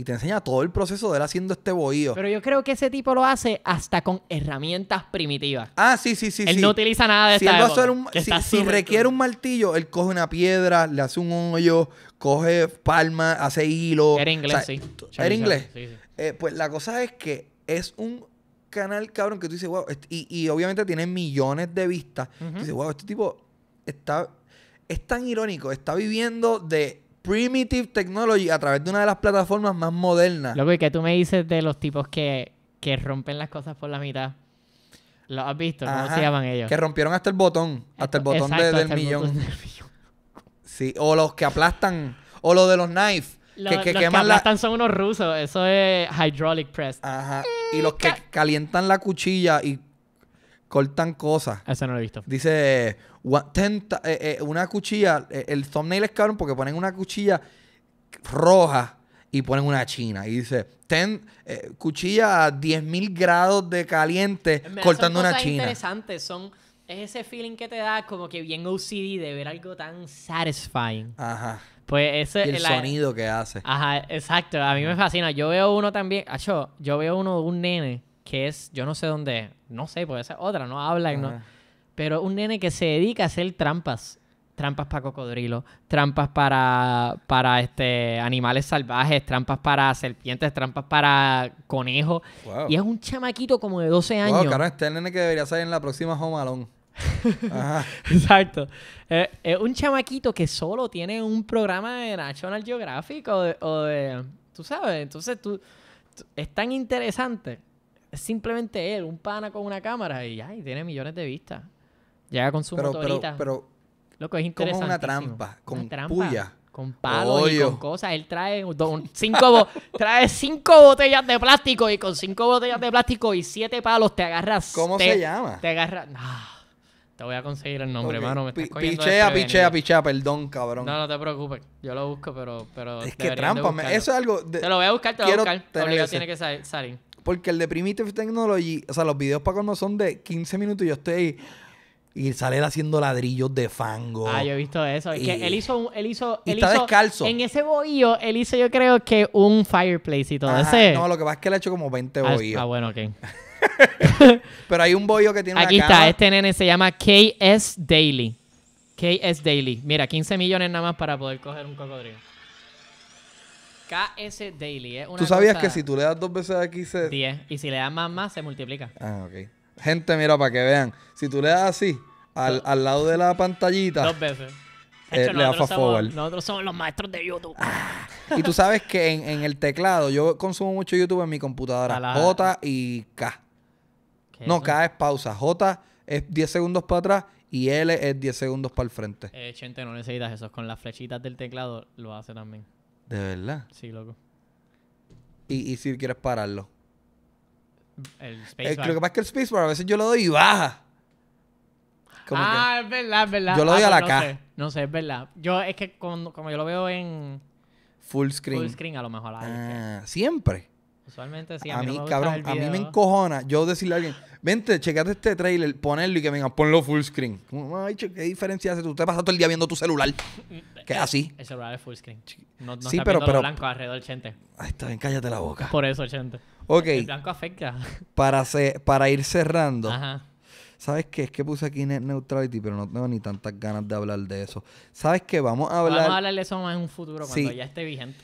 y te enseña todo el proceso de él haciendo este bohío. Pero yo creo que ese tipo lo hace hasta con herramientas primitivas. Ah, sí, sí, sí. Él no utiliza nada de si si, requiere un martillo, él coge una piedra, le hace un hoyo, coge palma, hace hilo. Era inglés, sí. Era eh, inglés. pues la cosa es que es un canal, cabrón, que tú dices, wow, este-", y, obviamente tiene millones de vistas. dices, wow, este tipo está, es tan irónico, está viviendo de primitive technology a través de una de las plataformas más modernas. Lo que tú me dices de los tipos que, que rompen las cosas por la mitad? ¿Lo has visto? ¿Cómo se llaman ellos? Que rompieron hasta el botón, hasta el botón del, millón. Sí, o los que aplastan, o los de los knives. que, los que aplastan son unos rusos, eso es hydraulic press. Ajá. Y eh, los que calientan la cuchilla y cortan cosas. Eso no lo he visto. Dice, eh, eh, una cuchilla, eh, el thumbnail es cabrón porque ponen una cuchilla roja y ponen una china. Y dice, ten cuchilla a 10.000 grados de caliente cortando una china. interesantes, son... Es ese feeling que te da como que bien OCD de ver algo tan satisfying. Ajá. Pues ese... el sonido que hace. Ajá, exacto. A mí me fascina. Yo veo uno también... yo veo uno un nene que es, yo no sé dónde, no sé, puede ser otra, no habla, no, pero un nene que se dedica a hacer trampas. Trampas para cocodrilo, trampas para, para este, animales salvajes, trampas para serpientes, trampas para conejos. Y es un chamaquito como de 12 años. claro, este nene que debería salir en la próxima Home (laughs) Exacto. Eh, es un chamaquito que solo tiene un programa de National Geographic o de, tú sabes, entonces es tan interesante es simplemente él, un pana con una cámara y ay, tiene millones de vistas. Llega con su pero, motorita. Pero, pero Loco, es interesante. una trampa, con una puya. Con palos y con cosas. Él trae, cinco, (laughs) trae cinco botellas de plástico y con cinco botellas de plástico y siete palos te agarras. ¿Cómo se llama? Te agarras. Te voy a conseguir el nombre, hermano. pichea, pichea, pichea, perdón, cabrón. No, no te preocupes. Yo lo busco, pero. pero es que trampa. Eso es algo. De... Te lo voy a buscar, te lo voy a buscar. Obligado tiene que salir. Porque el de Primitive Technology, o sea, los videos para cuando son de 15 minutos y yo estoy Y sale haciendo ladrillos de fango. Ah, yo he visto eso. él hizo él hizo, está descalzo. En ese bohío, él hizo, yo creo que un fireplace y todo ese. No, lo que pasa es que le ha hecho como 20 ah, ah, bueno, ok. (laughs) Pero hay un bohío que tiene Aquí está, este nene se llama KS Daily. KS Daily. Mira, 15 millones nada más para poder coger un cocodrilo. KS Daily ¿eh? ¿Tú sabías que si tú le das dos veces aquí se... 10. Y si le das más, más, se multiplica. Ah, ok. Gente, mira, para que vean. Si tú le das así, al, lado de la pantallita... Dos veces. Eh, le da fast forward. Nosotros somos los maestros de YouTube. Ah. y tú sabes que en, el teclado, yo consumo mucho YouTube en mi computadora. J y K. No, K es pausa. J es 10 segundos para atrás y L es 10 segundos para el frente. Eh, gente, no necesitas eso. Con las flechitas del teclado lo hace también. ¿De verdad? Sí, loco. ¿Y, y si quieres pararlo? El eh, spacebar. Lo que pasa es que el spacebar a veces yo lo doy y baja. ah, es verdad, es verdad. Yo lo doy ah, a pues la no No sé, es verdad. Yo es que como yo lo veo en... Full screen. Full screen a lo mejor. Ah, siempre. Usualmente sí. A, mí, cabrón, a mí me encojona. Yo decirle a alguien, vente, checate este trailer, ponerlo y que venga, ponlo full screen. ay, che, ¿qué diferencia hace? Tú te pasado todo el día viendo tu celular. Mm, que es así. El celular es full screen. No, no sí, está pero, pero lo blanco alrededor del chente. está bien, cállate la boca. Por eso, chente. Ok. El blanco afecta. (laughs) Para, se, para ir cerrando. Ajá. ¿Sabes qué? Es que puse aquí neutrality, pero no tengo ni tantas ganas de hablar de eso. ¿Sabes qué? Vamos a hablar... Vamos a hablar de eso más en un futuro, cuando sí. ya esté vigente.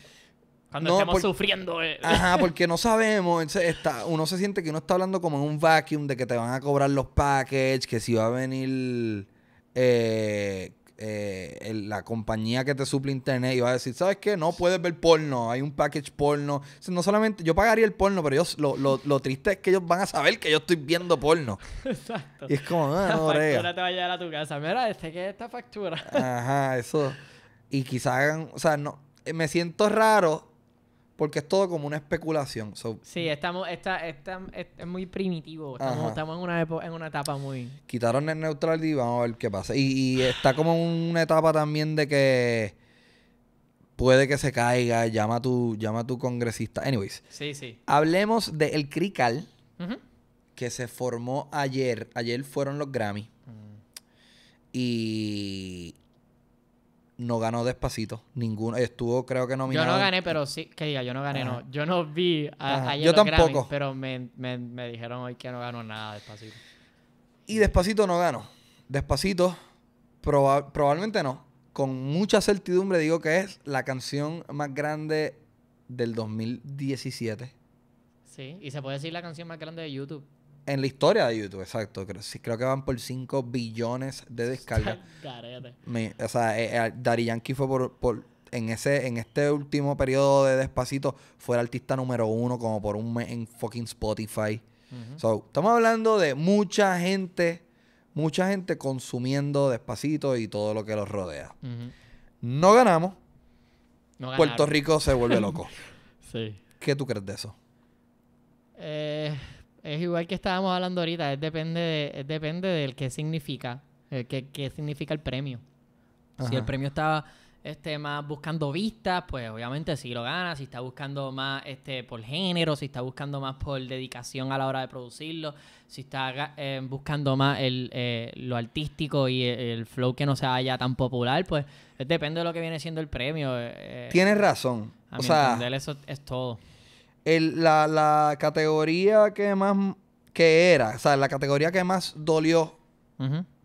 Cuando estemos sufriendo. Eh. Ajá, (laughs) porque no sabemos. Está, uno se siente que uno está hablando como en un vacuum de que te van a cobrar los packages, que si va a venir... Eh, eh, la compañía que te suple internet y va a decir, ¿sabes qué? No puedes ver porno, hay un package porno. no solamente, yo pagaría el porno, pero ellos, lo, triste es que ellos van a saber que yo estoy viendo porno. (laughs) Exacto. Y es como, ah, no, La factura te va a llegar a tu casa. Mira, este que es esta factura. Ajá, eso. Y quizás hagan, o sea, no, eh, me siento raro porque es todo como una especulación. sí, estamos, está, es, muy primitivo. Estamos, en, una en una etapa muy. Quitaron el neutral y vamos a ver qué pasa. Y, está como en una etapa también de que puede que se caiga. Llama a tu, llama congresista. Anyways. Sí, sí. Hablemos del de Crical que se formó ayer. Ayer fueron los Grammy. Mm. Y no ganó despacito. Ninguno. Estuvo, creo que nominado. Yo no gané, pero sí. Que diga, yo no gané, no. Yo no vi ayer Yo tampoco. pero me, me, dijeron hoy que no ganó nada despacito. Y despacito no ganó. Despacito, probablemente no. Con mucha certidumbre digo que es la canción más grande del 2017. Sí, y se puede decir la canción más grande de YouTube. En la historia de YouTube, exacto. Creo, creo que van por 5 billones de (laughs) descargas. o sea, eh, eh, Yankee fue por, en ese en este último periodo de Despacito fue el artista número uno como por un mes en fucking Spotify. So, estamos hablando de mucha gente, mucha gente consumiendo Despacito y todo lo que los rodea. No ganamos. Puerto Rico se vuelve loco. (laughs) sí. ¿Qué tú crees de eso? Eh es igual que estábamos hablando ahorita, es depende, es depende del qué significa, el qué, qué significa el premio. Si el premio está este, más buscando vistas, pues obviamente sí lo gana. Si está buscando más este, por género, si está buscando más por dedicación a la hora de producirlo, si está eh, buscando más el, eh, lo artístico y el, flow que no sea ya tan popular, pues depende de lo que viene siendo el premio. Eh, Tienes razón. o sea, eso es todo la, categoría que más que era, o sea, la categoría que más dolió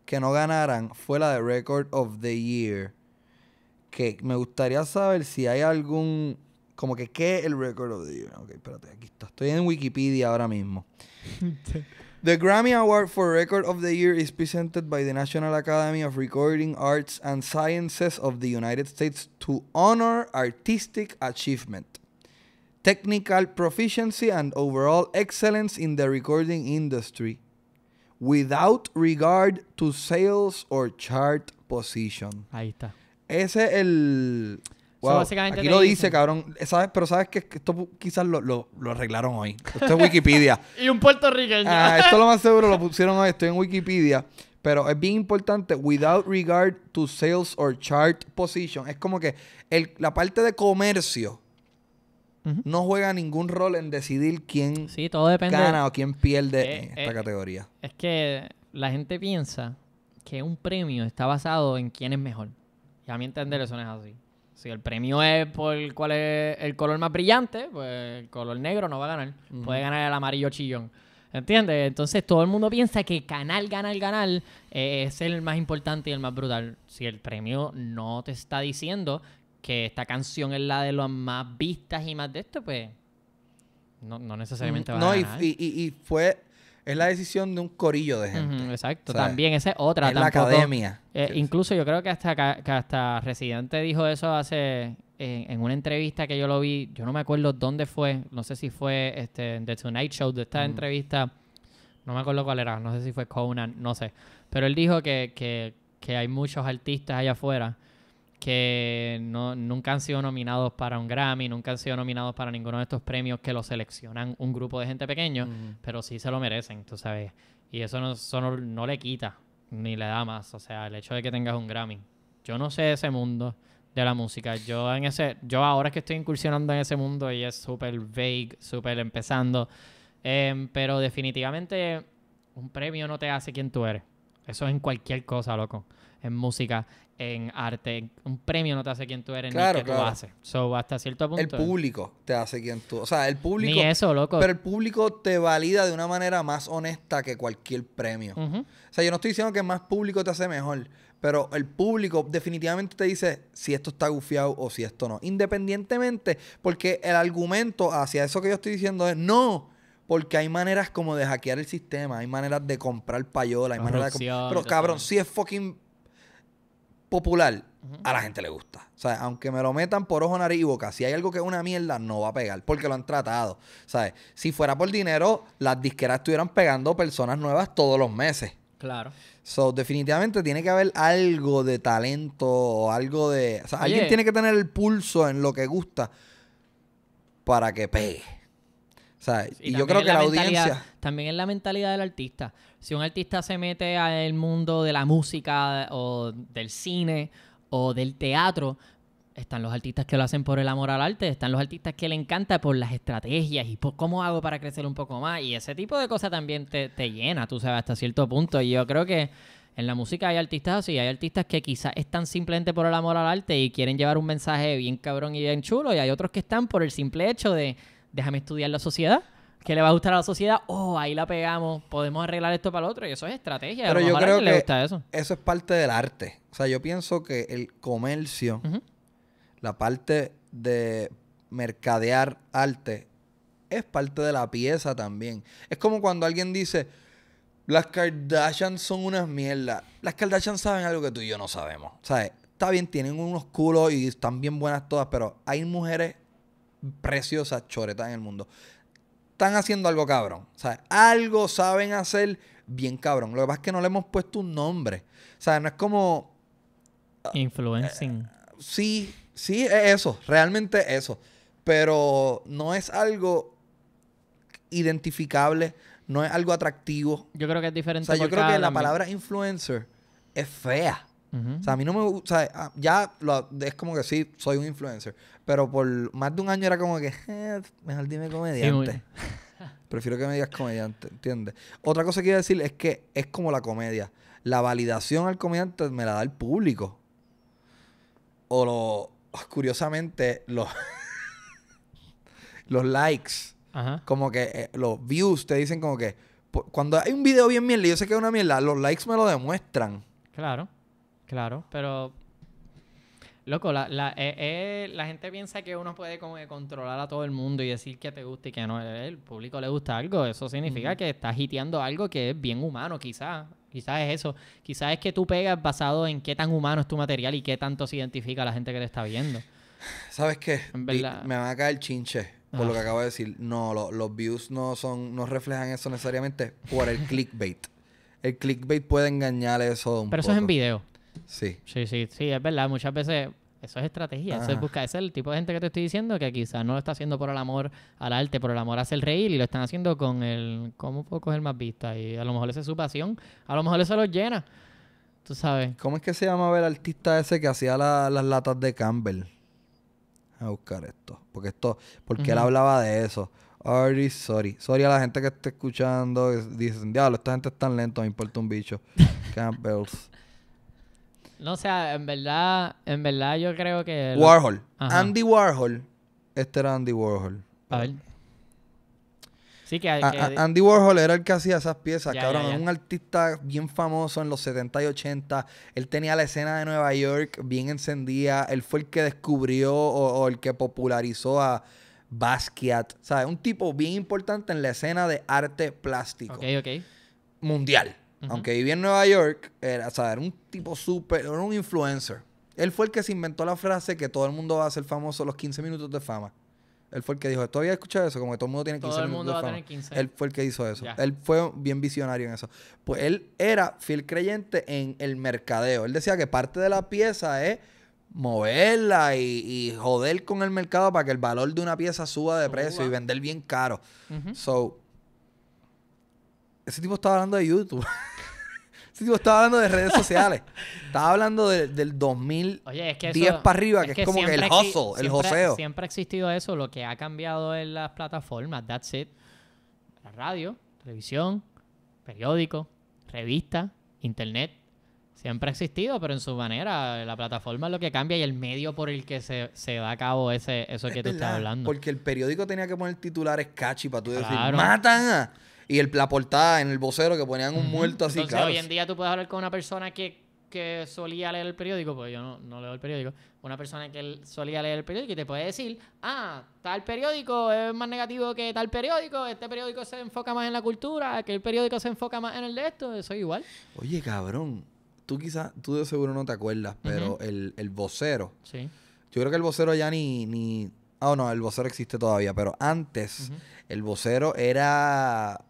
que no ganaran fue la de Record of the Year. Que me gustaría saber si hay algún como que qué es el Record of the Year. Ok, espérate, aquí está. Estoy en Wikipedia ahora mismo. (laughs) the Grammy Award for Record of the Year is presented by the National Academy of Recording Arts and Sciences of the United States to honor artistic achievement technical proficiency and overall excellence in the recording industry without regard to sales or chart position. Ahí está. Ese es el... básicamente aquí lo dice, cabrón. ¿Sabes? Pero sabes que esto quizás lo, arreglaron hoy. Esto es Wikipedia. (laughs) y un puertorriqueño. ah, esto lo (laughs) más seguro lo pusieron hoy. Estoy en Wikipedia. Pero es bien importante, without regard to sales or chart position. Es como que el, la parte de comercio no juega ningún rol en decidir quién gana o quién pierde eh, en esta eh, categoría. Es que la gente piensa que un premio está basado en quién es mejor. Y a mi entender eso no es así. Si el premio es por cuál es el color más brillante, pues el color negro no va a ganar. Puede ganar el amarillo chillón. ¿Entiendes? Entonces todo el mundo piensa que canal, ganar, ganar eh, es el más importante y el más brutal. Si el premio no te está diciendo que esta canción es la de las más vistas y más de esto, pues no, no necesariamente mm, va a ganar. No, y, fue... Es la decisión de un corillo de gente. exacto. También esa es otra. Es la academia. Eh, incluso yo creo que hasta, que hasta Residente dijo eso hace... En, en, una entrevista que yo lo vi, yo no me acuerdo dónde fue, no sé si fue este, The Tonight Show, de esta mm. entrevista, no me acuerdo cuál era, no sé si fue Conan, no sé. Pero él dijo que, que hay muchos artistas allá afuera que no, nunca han sido nominados para un Grammy, nunca han sido nominados para ninguno de estos premios que lo seleccionan un grupo de gente pequeño, pero sí se lo merecen, tú sabes. Y eso, no, no, le quita ni le da más, o sea, el hecho de que tengas un Grammy. Yo no sé ese mundo de la música. Yo en ese yo ahora que estoy incursionando en ese mundo y es súper vague, súper empezando. Em, pero definitivamente un premio no te hace quien tú eres. Eso es en cualquier cosa, loco en música, en arte. Un premio no te hace quien tú eres claro, ni que claro. tú haces. So, hasta cierto punto. El público te hace quien tú. O sea, el público. Ni eso, Pero el público te valida de una manera más honesta que cualquier premio. O sea, yo no estoy diciendo que más público te hace mejor. Pero el público definitivamente te dice si esto está gufiado o si esto no. Independientemente, porque el argumento hacia eso que yo estoy diciendo es no. Porque hay maneras como de hackear el sistema, hay maneras de comprar payola, hay maneras de. Pero cabrón, si es fucking popular, a la gente le gusta. O sea, aunque me lo metan por ojo, nariz y si hay algo que es una mierda, no va a pegar, porque lo han tratado. ¿Sabes? Si fuera por dinero, las disqueras estuvieran pegando personas nuevas todos los meses. Claro. So, definitivamente tiene que haber algo de talento o algo de. O sea, alguien tiene que tener el pulso en lo que gusta para que pegue. O sea, y, yo creo que la, audiencia... También es la mentalidad del artista. Si un artista se mete al mundo de la música o del cine o del teatro, están los artistas que lo hacen por el amor al arte, están los artistas que le encanta por las estrategias y por cómo hago para crecer un poco más. Y ese tipo de cosas también te, te llena, tú sabes, hasta cierto punto. Y yo creo que en la música hay artistas así, hay artistas que quizás están simplemente por el amor al arte y quieren llevar un mensaje bien cabrón y bien chulo, y hay otros que están por el simple hecho de déjame estudiar la sociedad. ¿Qué le va a gustar a la sociedad? Oh, ahí la pegamos, podemos arreglar esto para el otro. Y eso es estrategia. Pero yo creo que eso. es parte del arte. O sea, yo pienso que el comercio, la parte de mercadear arte, es parte de la pieza también. Es como cuando alguien dice, las Kardashian son unas mierdas. Las Kardashian saben algo que tú y yo no sabemos. O sea, Está bien, tienen unos culos y están bien buenas todas, pero hay mujeres preciosas choretas en el mundo. Están haciendo algo cabrón. algo saben hacer bien cabrón. Lo que pasa es que no le hemos puesto un nombre. O sea, no es como. Ah, Influencing. Eh, sí, sí, es eso. Realmente eso. Pero no es algo identificable. No es algo atractivo. Yo creo que es diferente. O sea, yo creo que la palabra influencer es fea. O sea, a mí no me gusta, o sea, ah, ya es como que sí, soy un influencer, pero por más de un año era como que, (laughs) eh, mejor dime comediante. (laughs) Prefiero que me digas comediante, ¿entiendes? Otra cosa que quiero decir es que es como la comedia. La validación al comediante me la da el público. O lo, ah, curiosamente, los, (laughs) los likes, como que eh, los views te dicen como que, cuando hay un video bien mierda y yo sé que es una mierda, los likes me lo demuestran. Claro. Claro. Pero, loco, eh, eh, la, gente piensa que uno puede como controlar a todo el mundo y decir que te gusta y que no. El público le gusta algo. Eso significa que estás hiteando algo que es bien humano, quizás. Quizás es eso. Quizás es que tú pegas basado en qué tan humano es tu material y qué tanto se identifica la gente que te está viendo. ¿Sabes qué? Me va a caer el chinche por lo que acabo de decir. No, los views no son, no reflejan eso necesariamente por el (laughs) clickbait. el clickbait puede engañar eso un Pero eso es en video. Sí. Sí, sí, sí, es verdad. Muchas veces eso es estrategia, eso es ese es el tipo de gente que te estoy diciendo que quizás no lo está haciendo por el amor al arte, por el amor a hacer reír y lo están haciendo con el cómo puedo coger más vista y a lo mejor esa es su pasión, a lo mejor eso lo llena, tú sabes. ¿Cómo es que se llama el artista ese que hacía las latas de Campbell? A buscar esto, porque esto, porque él hablaba de eso. Sorry, sorry. Sorry a la gente que está escuchando. Dicen, diablo, esta gente es tan lenta, me importa un bicho. (laughs) Campbell's. No, o sea, en verdad, en verdad yo creo que... Warhol. Andy Warhol. Este era Andy Warhol. A ver. Sí, que, Andy Warhol era el que hacía esas piezas, cabrón. Un artista bien famoso en los 70 y 80. Él tenía la escena de Nueva York bien encendida. Él fue el que descubrió o, el que popularizó a Basquiat. sea, Un tipo bien importante en la escena de arte plástico. Ok, ok. Mundial. Aunque vivía en Nueva York, era, o un tipo súper, era un influencer. Él fue el que se inventó la frase que todo el mundo va a ser famoso los 15 minutos de fama. Él fue el que dijo, ¿tú habías escuchado eso? Como que todo el mundo tiene 15 todo el mundo minutos de va fama. A tener 15. Él fue el que hizo eso. Él fue bien visionario en eso. Pues él era fiel creyente en el mercadeo. Él decía que parte de la pieza es moverla y, joder con el mercado para que el valor de una pieza suba de precio y vender bien caro. So, ese tipo estaba hablando de YouTube. (laughs) Ese tipo estaba hablando de redes sociales. estaba hablando del 2010 para arriba, que, es como que el hustle, el joseo. Siempre ha existido eso. Lo que ha cambiado es las plataformas. That's it. La radio, televisión, periódico, revista, internet. Siempre ha existido, pero en su manera, la plataforma es lo que cambia y el medio por el que se, se da a cabo ese, eso que tú estás hablando. Porque el periódico tenía que poner titulares catchy para tú decir, matan y el, la portada en el vocero que ponían un muerto así, Entonces, claro. hoy en día tú puedes hablar con una persona que, solía leer el periódico, pues yo no, leo el periódico. Una persona que solía leer el periódico y te puede decir, ah, tal periódico es más negativo que tal periódico, este periódico se enfoca más en la cultura, aquel periódico se enfoca más en el de esto, eso es igual. Oye, cabrón, tú quizás, tú de seguro no te acuerdas, pero el, vocero. Sí. Yo creo que el vocero ya ni, ni Ah, no, el vocero existe todavía, pero antes el vocero era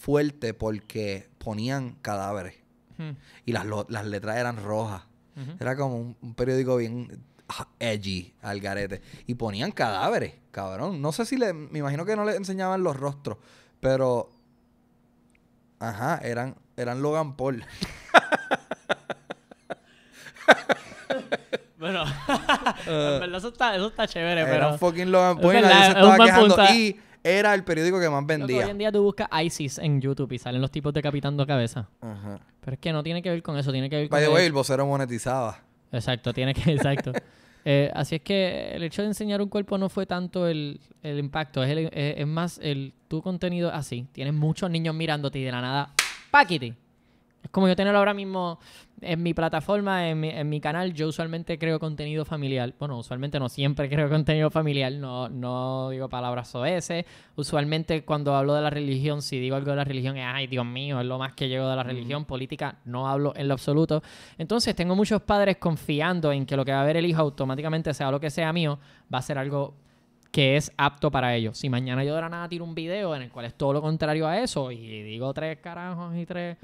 fuerte porque ponían cadáveres. Hmm. Y las, letras eran rojas. Era como un, periódico bien edgy al garete. Y ponían cadáveres, cabrón. No sé si le... Me imagino que no le enseñaban los rostros. Pero... Ajá, eran, eran Logan Paul. (laughs) bueno, (laughs) en verdad eso está, chévere, pero... pero... un fucking Logan Paul. se estaba quejando. Y era el periódico que más vendía. hoy en día tú buscas ISIS en YouTube y salen los tipos decapitando cabeza. Pero es que no tiene que ver con eso, tiene que ver By con. the way, el vocero monetizaba. Exacto, tiene que. (laughs) Exacto. Eh, así es que el hecho de enseñar un cuerpo no fue tanto el, impacto, es, es, más el tu contenido así. Tienes muchos niños mirándote y de la nada, paquete. Es como yo tener ahora mismo en mi plataforma, en mi, canal, yo usualmente creo contenido familiar. Bueno, usualmente no siempre (laughs) creo contenido familiar, no, no digo palabras soeces. Usualmente cuando hablo de la religión, si digo algo de la religión, es, ay, Dios mío, es lo más que llego de la religión. Política no hablo en lo absoluto. Entonces tengo muchos padres confiando en que lo que va a ver el hijo automáticamente, sea lo que sea mío, va a ser algo que es apto para ellos. Si mañana yo de la nada tiro un video en el cual es todo lo contrario a eso y digo tres carajos y tres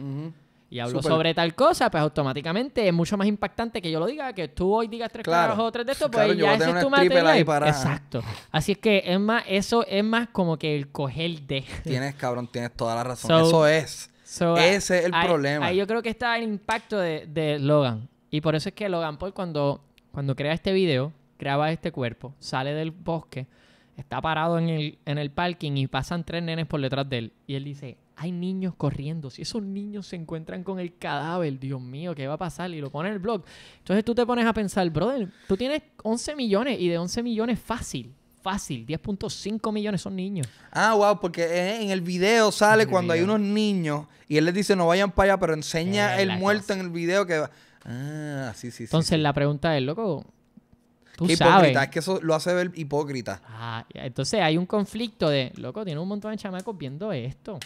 y hablo sobre tal cosa, pues automáticamente es mucho más impactante que yo lo diga, que tú hoy digas tres claro. o tres de estos, pues ya ese es tu material. Exacto. Así es que es más, eso es más como que el coger de. Tienes, cabrón, tienes toda la razón. eso es. ese ah, es el problema. Ahí yo creo que está el impacto de, Logan. Y por eso es que Logan Paul cuando, cuando crea este video, graba este cuerpo, sale del bosque, está parado en el parking y pasan tres nenes por detrás de él. Y él dice, hay niños corriendo. Si esos niños se encuentran con el cadáver, Dios mío, ¿qué va a pasar? Y lo pone en el blog. Entonces tú te pones a pensar, brother, tú tienes 11 millones y de 11 millones fácil. Fácil, 10.5 millones son niños. Ah, wow, porque eh, en el video sale cuando hay unos niños y él les dice no vayan para allá, pero enseña el muerto en el video que va. Ah, sí, sí, sí. Entonces la pregunta es, loco, Tú sabes. es que eso lo hace ver hipócrita. Ah, entonces hay un conflicto de, loco, tiene un montón de chamacos viendo esto.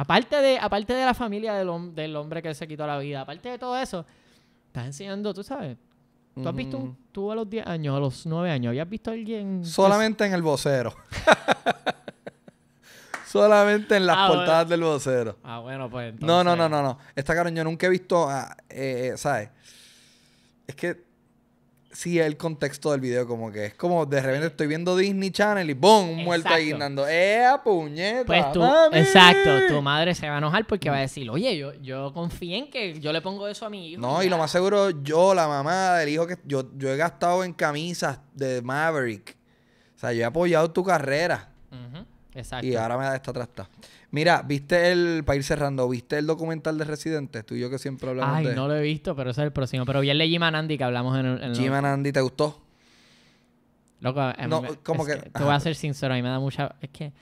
Aparte de, aparte de la familia del, hombre que se quitó la vida, aparte de todo eso, estás enseñando, tú sabes, ¿Tú has visto, tú a los 10 años, a los 9 años, habías visto a alguien? Solamente en el vocero. (laughs) Solamente en las ah, portadas del vocero. Ah, bueno, pues entonces. No, no, no, no, no. Esta cabrón, yo nunca he visto, eh, eh, ¿sabes? Es que sí el contexto del video, como que es como de repente estoy viendo Disney Channel y ¡boom! Un muerto ahí andando. ¡Eh, puñeta! Pues tú, exacto, tu madre se va a enojar porque va a decir, oye, yo, yo confío en que yo le pongo eso a mi hijo. No, y, lo más seguro, yo, la mamá del hijo que yo, yo he gastado en camisas de Maverick. O sea, yo he apoyado tu carrera. Exacto. Y ahora me da esta trastada. Mira, viste el, para ir cerrando, viste el documental de Residentes, tú y yo que siempre hablamos de... Ay, no lo he visto, pero ese es el próximo. Pero vi el de Jim Andy que hablamos en el... Jim ¿te gustó? Loco, no, como que, Te voy a ser sincero, a mí me da mucha... Es que...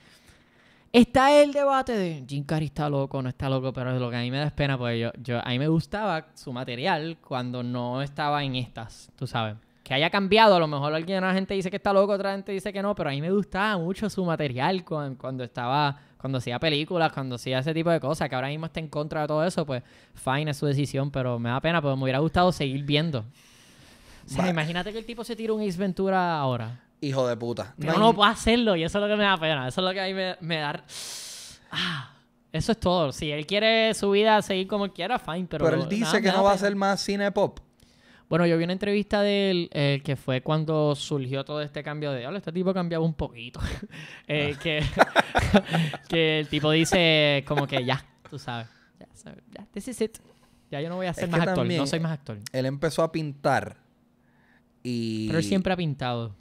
Está el debate de Jim Carrey está loco, no está loco, pero es lo que a mí me da pena porque yo, yo, a mí me gustaba su material cuando no estaba en estas, tú sabes. Que haya cambiado, a lo mejor alguien, la gente dice que está loco, otra gente dice que no, pero a mí me gustaba mucho su material cuando estaba cuando hacía películas, cuando hacía ese tipo de cosas, que ahora mismo está en contra de todo eso, pues fine es su decisión, pero me da pena, porque me hubiera gustado seguir viendo. O sea, imagínate que el tipo se tira un Ace Ventura ahora. Hijo de puta. no, no puedo hacerlo y eso es lo que me da pena, eso es lo que a mí me, da... Ah. Eso es todo. Si él quiere su vida seguir como quiera, fine, pero... Pero él dice que no va a hacer más cine pop. Bueno, yo vi una entrevista de él eh, que fue cuando surgió todo este cambio de, este tipo cambiaba un poquito. (laughs) Eh, ah. (laughs) que, el tipo dice como que ya, tú sabes, ya, ya this is it. Ya yo no voy a ser más actor, no soy más actor. Él empezó a pintar y... Pero él siempre ha pintado,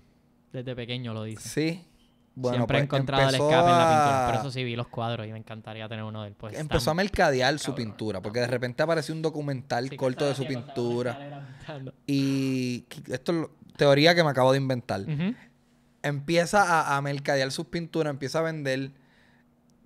desde pequeño lo dice. Sí. Siempre he pues, encontrado el escape en la pintura. Por eso sí vi los cuadros y me encantaría tener uno del él. empezó a mercadear su pintura, porque de repente apareció un documental corto de su pintura. Y esto es teoría que me acabo de inventar. Empieza a, a, mercadear sus pinturas, empieza a vender.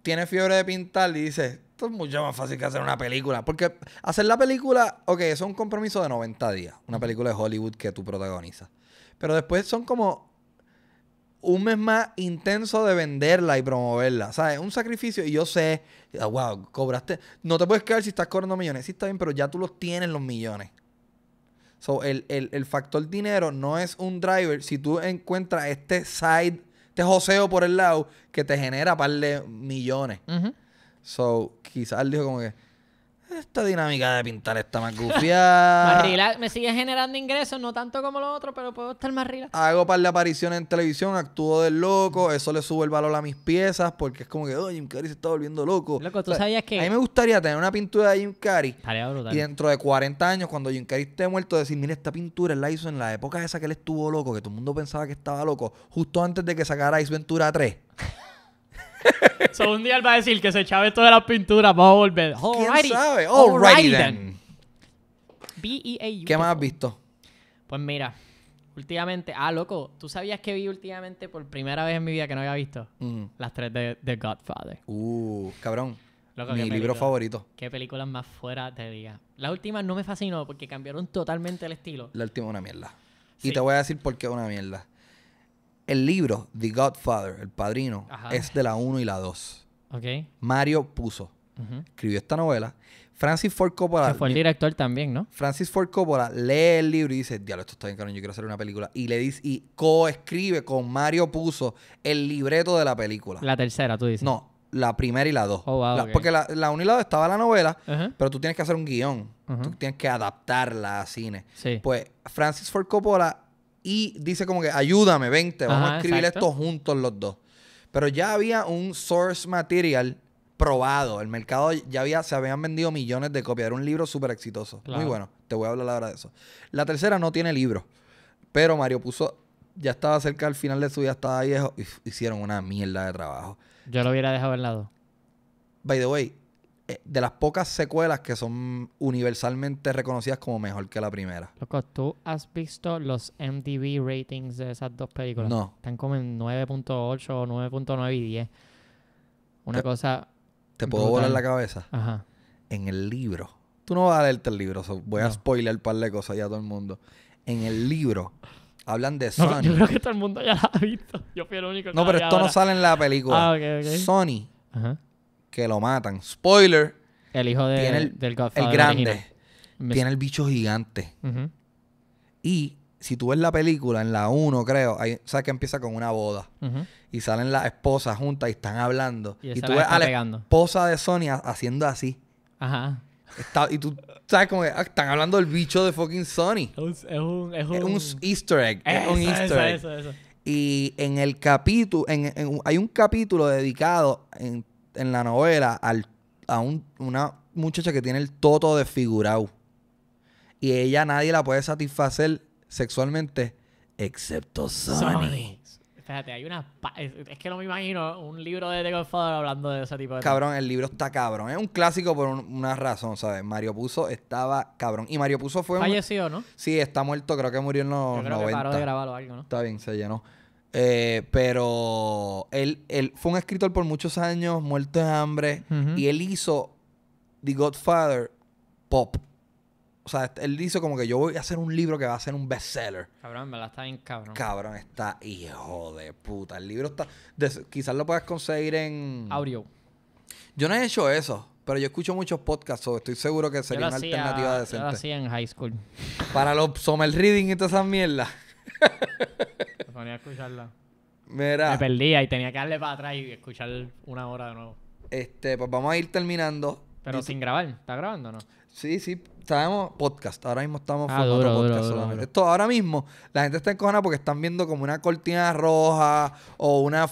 Tiene fiebre de pintar y dice, esto es mucho más fácil que hacer una película. Porque hacer la película, ok, eso es un compromiso de 90 días. Una película de Hollywood que tú protagonizas. Pero después son como un mes más intenso de venderla y promoverla. ¿Sabes? Un sacrificio. Y yo sé, ah, wow, cobraste. No te puedes quedar si estás cobrando millones. Sí, está bien, pero ya tú los tienes los millones. So, el, el, el factor dinero no es un driver. Si tú encuentras este side, este joseo por el lado que te genera par de millones. So, quizás dijo como que esta dinámica de pintar está más (laughs) gufiada. me sigue generando ingresos, no tanto como los otros pero puedo estar más relajado. Hago par de apariciones en televisión, actúo del loco, eso le sube el valor a mis piezas, porque es como que, Jim Carrey se está volviendo loco. Loco, tú sabías que. A mí me gustaría tener una pintura de Jim Carrey. Y dentro de 40 años, cuando Jim Carrey esté muerto, decir, mira, esta pintura él la hizo en la época esa que él estuvo loco, que todo el mundo pensaba que estaba loco, justo antes de que sacara Ice Ventura 3. (laughs) (laughs) un día él va a decir que se esto de las pinturas, vamos a volver. ¿Quién sabe? righty, then. B-E-A-U. ¿Qué más has visto? Pues mira, últimamente... Ah, loco, ¿tú sabías que vi últimamente por primera vez en mi vida que no había visto? Mm. Las tres de, The Godfather. Uh, cabrón. Mi libro favorito. ¿Qué películas más fuera te diga? La última no me fascinó porque cambiaron totalmente el estilo. La última una mierda. Y te voy a decir por qué es una mierda. El libro, The Godfather, El Padrino, es de la 1 y la 2. Okay. Mario Puso. escribió esta novela. Francis Ford Coppola. Que fue el director también, ¿no? Francis Ford Coppola lee el libro y dice: Diablo, esto está bien, yo quiero hacer una película. Y le dice, y coescribe con Mario Puso el libreto de la película. La tercera, tú dices. No, la primera y la dos. Oh, porque la, 1 y la 2 estaba la novela, pero tú tienes que hacer un guión. Tú tienes que adaptarla a cine. Sí. Pues Francis Ford Coppola y dice como que ayúdame, vente, vamos a escribir esto juntos los dos. Pero ya había un source material probado. El mercado ya había, se habían vendido millones de copias. Era un libro súper exitoso. Muy bueno. Te voy a hablar ahora de eso. La tercera no tiene libro. Pero Mario puso, ya estaba cerca al final de su vida, estaba viejo. Hicieron una mierda de trabajo. Yo lo hubiera dejado al lado. By the way, eh, de las pocas secuelas que son universalmente reconocidas como mejor que la primera. Loco, ¿tú has visto los MTV ratings de esas dos películas? No. Están como en 9.8, o 9.9 y 10. Una cosa. Te puedo volar la cabeza. Ajá. En el libro. Tú no vas a leerte el libro, voy a spoiler un par de cosas ya a todo el mundo. En el libro. Hablan de (laughs) Sony. No, yo creo que todo el mundo ya la ha visto. Yo fui el único que No, pero esto no sale en la película. Ah, okay, okay. Sony Ajá que lo matan. Spoiler. El hijo del Godfather. El grande. Tiene el bicho gigante. Y si tú ves la película, en la 1 creo, hay, sabes que empieza con una boda. Y salen las esposas juntas y están hablando. Y, tú ves a la esposa de Sonia haciendo así. Ajá. y tú sabes como ah, están hablando del bicho de fucking Sony. Es un, es un, easter egg. es un easter egg. y en el capítulo, hay un capítulo dedicado en en la novela a un, una muchacha que tiene el toto desfigurado. Y ella nadie la puede satisfacer sexualmente excepto Sonny Espérate, hay una... Es que no me imagino un libro de The Godfather hablando de ese tipo de... Cabrón, el libro está cabrón. Es un clásico por una razón, ¿sabes? Mario Puso estaba cabrón. Y Mario Puso fue... un- ¿no? Sí, está muerto. Creo que murió en los Yo creo que paró de grabarlo algo, ¿no? Está bien, se llenó. Eh, pero él, él fue un escritor por muchos años, muerto de hambre, y él hizo The Godfather pop. O sea, él hizo como que yo voy a hacer un libro que va a ser un bestseller. Cabrón, me la está bien cabrón. Cabrón, está hijo de puta. El libro está... quizás lo puedas conseguir en... Audio. Yo no he hecho eso, pero yo escucho muchos podcasts, o estoy seguro que sería una alternativa decente. Yo lo hacía en high school. Para los summer reading y todas esas mierdas. (laughs) a escucharla. Mira. Me perdía y tenía que darle para atrás y escuchar una hora de nuevo. Este, pues vamos a ir terminando. Pero sin grabar, ¿está grabando o no? Sí, sí, estamos podcast. Ahora mismo estamos Ah, otro podcast solamente. ahora mismo, la gente está encojonada porque están viendo como una cortina roja o una.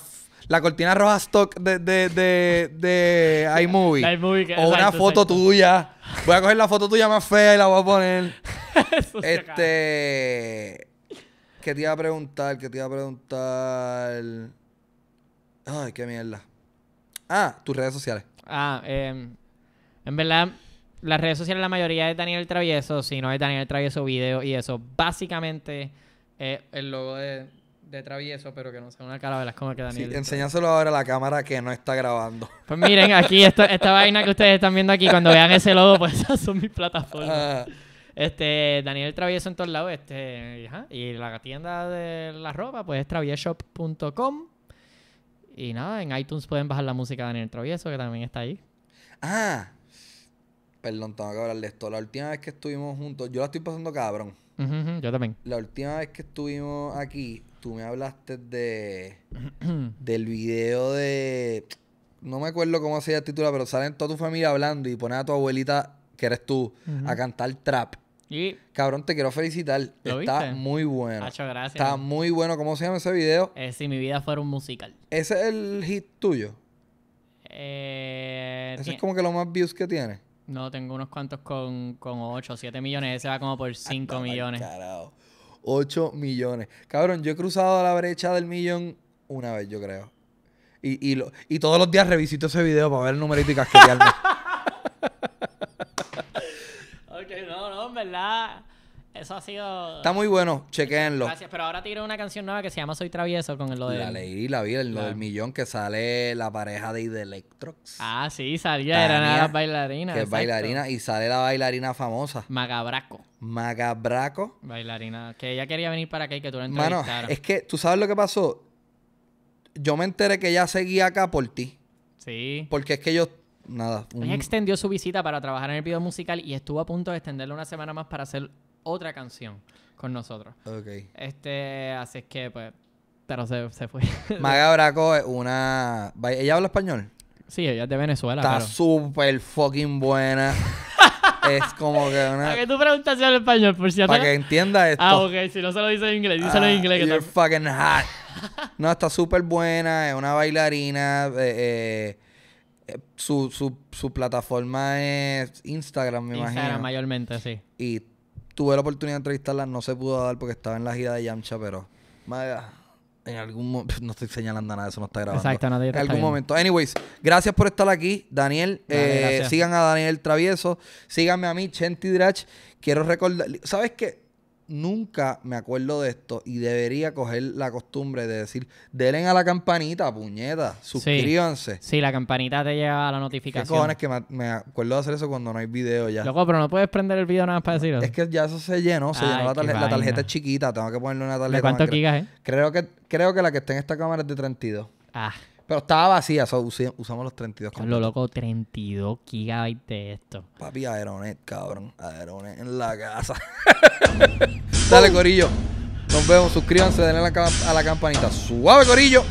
La cortina roja stock de, de, de, (laughs) iMovie. iMovie que- o una foto tuya. Voy a coger la foto tuya más fea y la voy a poner. (laughs) este. ¿Qué te iba a preguntar? que te iba a preguntar? Ay, qué mierda. Ah, tus redes sociales. Ah, em, en verdad, las redes sociales, la mayoría es Daniel Travieso. Si no es Daniel Travieso Video y eso. Básicamente, eh, el logo de, Travieso, pero que no sea una calavera. Es como que Daniel. Sí, ahora a la cámara que no está grabando. Pues miren, aquí, esta (laughs) vaina que ustedes están viendo aquí, cuando vean ese logo, pues esas (laughs) son mis plataformas. Ah, este, Daniel Travieso en todos lados. Este, y, ajá, y la tienda de la ropa, pues es travieshop.com. Y nada, en iTunes pueden bajar la música de Daniel Travieso, que también está ahí. Ah, perdón, tengo que de esto. La última vez que estuvimos juntos, yo la estoy pasando cabrón. yo también. La última vez que estuvimos aquí, tú me hablaste de. (clears throat) del video de. No me acuerdo cómo se llama el título, pero salen toda tu familia hablando y pones a tu abuelita que eres tú, a cantar trap. Y... Cabrón, te quiero felicitar. Está muy bueno. Está muy bueno. ¿Cómo se llama ese video? Es eh, si mi vida fuera un musical. ¿Ese es el hit tuyo? Eh, ese es como que lo más views que tiene. No, tengo unos cuantos con, con 8, 7 millones. Ese va como por 5 ah, millones. Carajo. 8 millones. Cabrón, yo he cruzado la brecha del millón una vez, yo creo. Y, y, y todos los días revisito ese video para ver el numerito y casquetearme. (laughs) no, no, en verdad. Eso ha sido. Está muy bueno, Chequéenlo. Gracias, pero ahora tiré una canción nueva que se llama Soy Travieso con lo de. La leí, la vida el, lo del millón que sale la pareja de Electrox. Ah, sí, salía, eran las bailarinas. Que es bailarina y sale la bailarina famosa. Magabraco. Magabraco. Bailarina, que ella quería venir para acá y que tú la entrevistaras. Mano, es que tú sabes lo que pasó. Yo me enteré que ella seguía acá por ti. Sí. Porque es que yo nada. Él extendió su visita para trabajar en el video musical y estuvo a punto de extenderlo una semana más para hacer otra canción con nosotros. Ok. Este, así es que, pues, pero se, se fue. (laughs) Maga Braco es una... ¿Ella habla español? Sí, ella es de Venezuela. Está súper fucking buena. (laughs) es como que una... Para que tú preguntas si habla español, por cierto. Para que entienda esto. Ah, ok. Si no se lo dice en inglés, díselo en ah, inglés. You're fucking hot. no, está súper buena. Es una bailarina. eh, eh eh, su, plataforma es Instagram, me Instagram, imagino. mayormente, sí. Y tuve la oportunidad de entrevistarla, no se pudo dar porque estaba en la gira de Yamcha, pero. en algún momento. (laughs) No estoy señalando nada, eso no está grabando. Exacto, nadie En algún momento. Anyways, gracias por estar aquí, Daniel. Eh, sigan a Daniel Travieso. Síganme a mí, Chenti Drach. Quiero recordar. ¿Sabes qué? nunca me acuerdo de esto y debería coger la costumbre de decir, denle a la campanita, puñeta, suscríbanse. Sí, la campanita te lleva a la notificación. ¿Qué cojones que me, acuerdo de hacer eso cuando no hay video ya? Loco, pero no puedes prender el video nada más para decirlo. Es que ya eso se llenó, se llenó la, tarjeta la tarjeta es chiquita, tengo que ponerle una tarjeta. ¿De cuánto gigas, eh? Creo que, creo que la que está en esta cámara es de 32. Ah, pero estaba vacía, usamos los 32 Con lo loco, 32 gigabytes de esto. Papi, Aeronet, cabrón. Aeronet en la casa. (laughs) Dale, Corillo. Nos vemos. Suscríbanse, denle a la a la campanita. Suave, Corillo.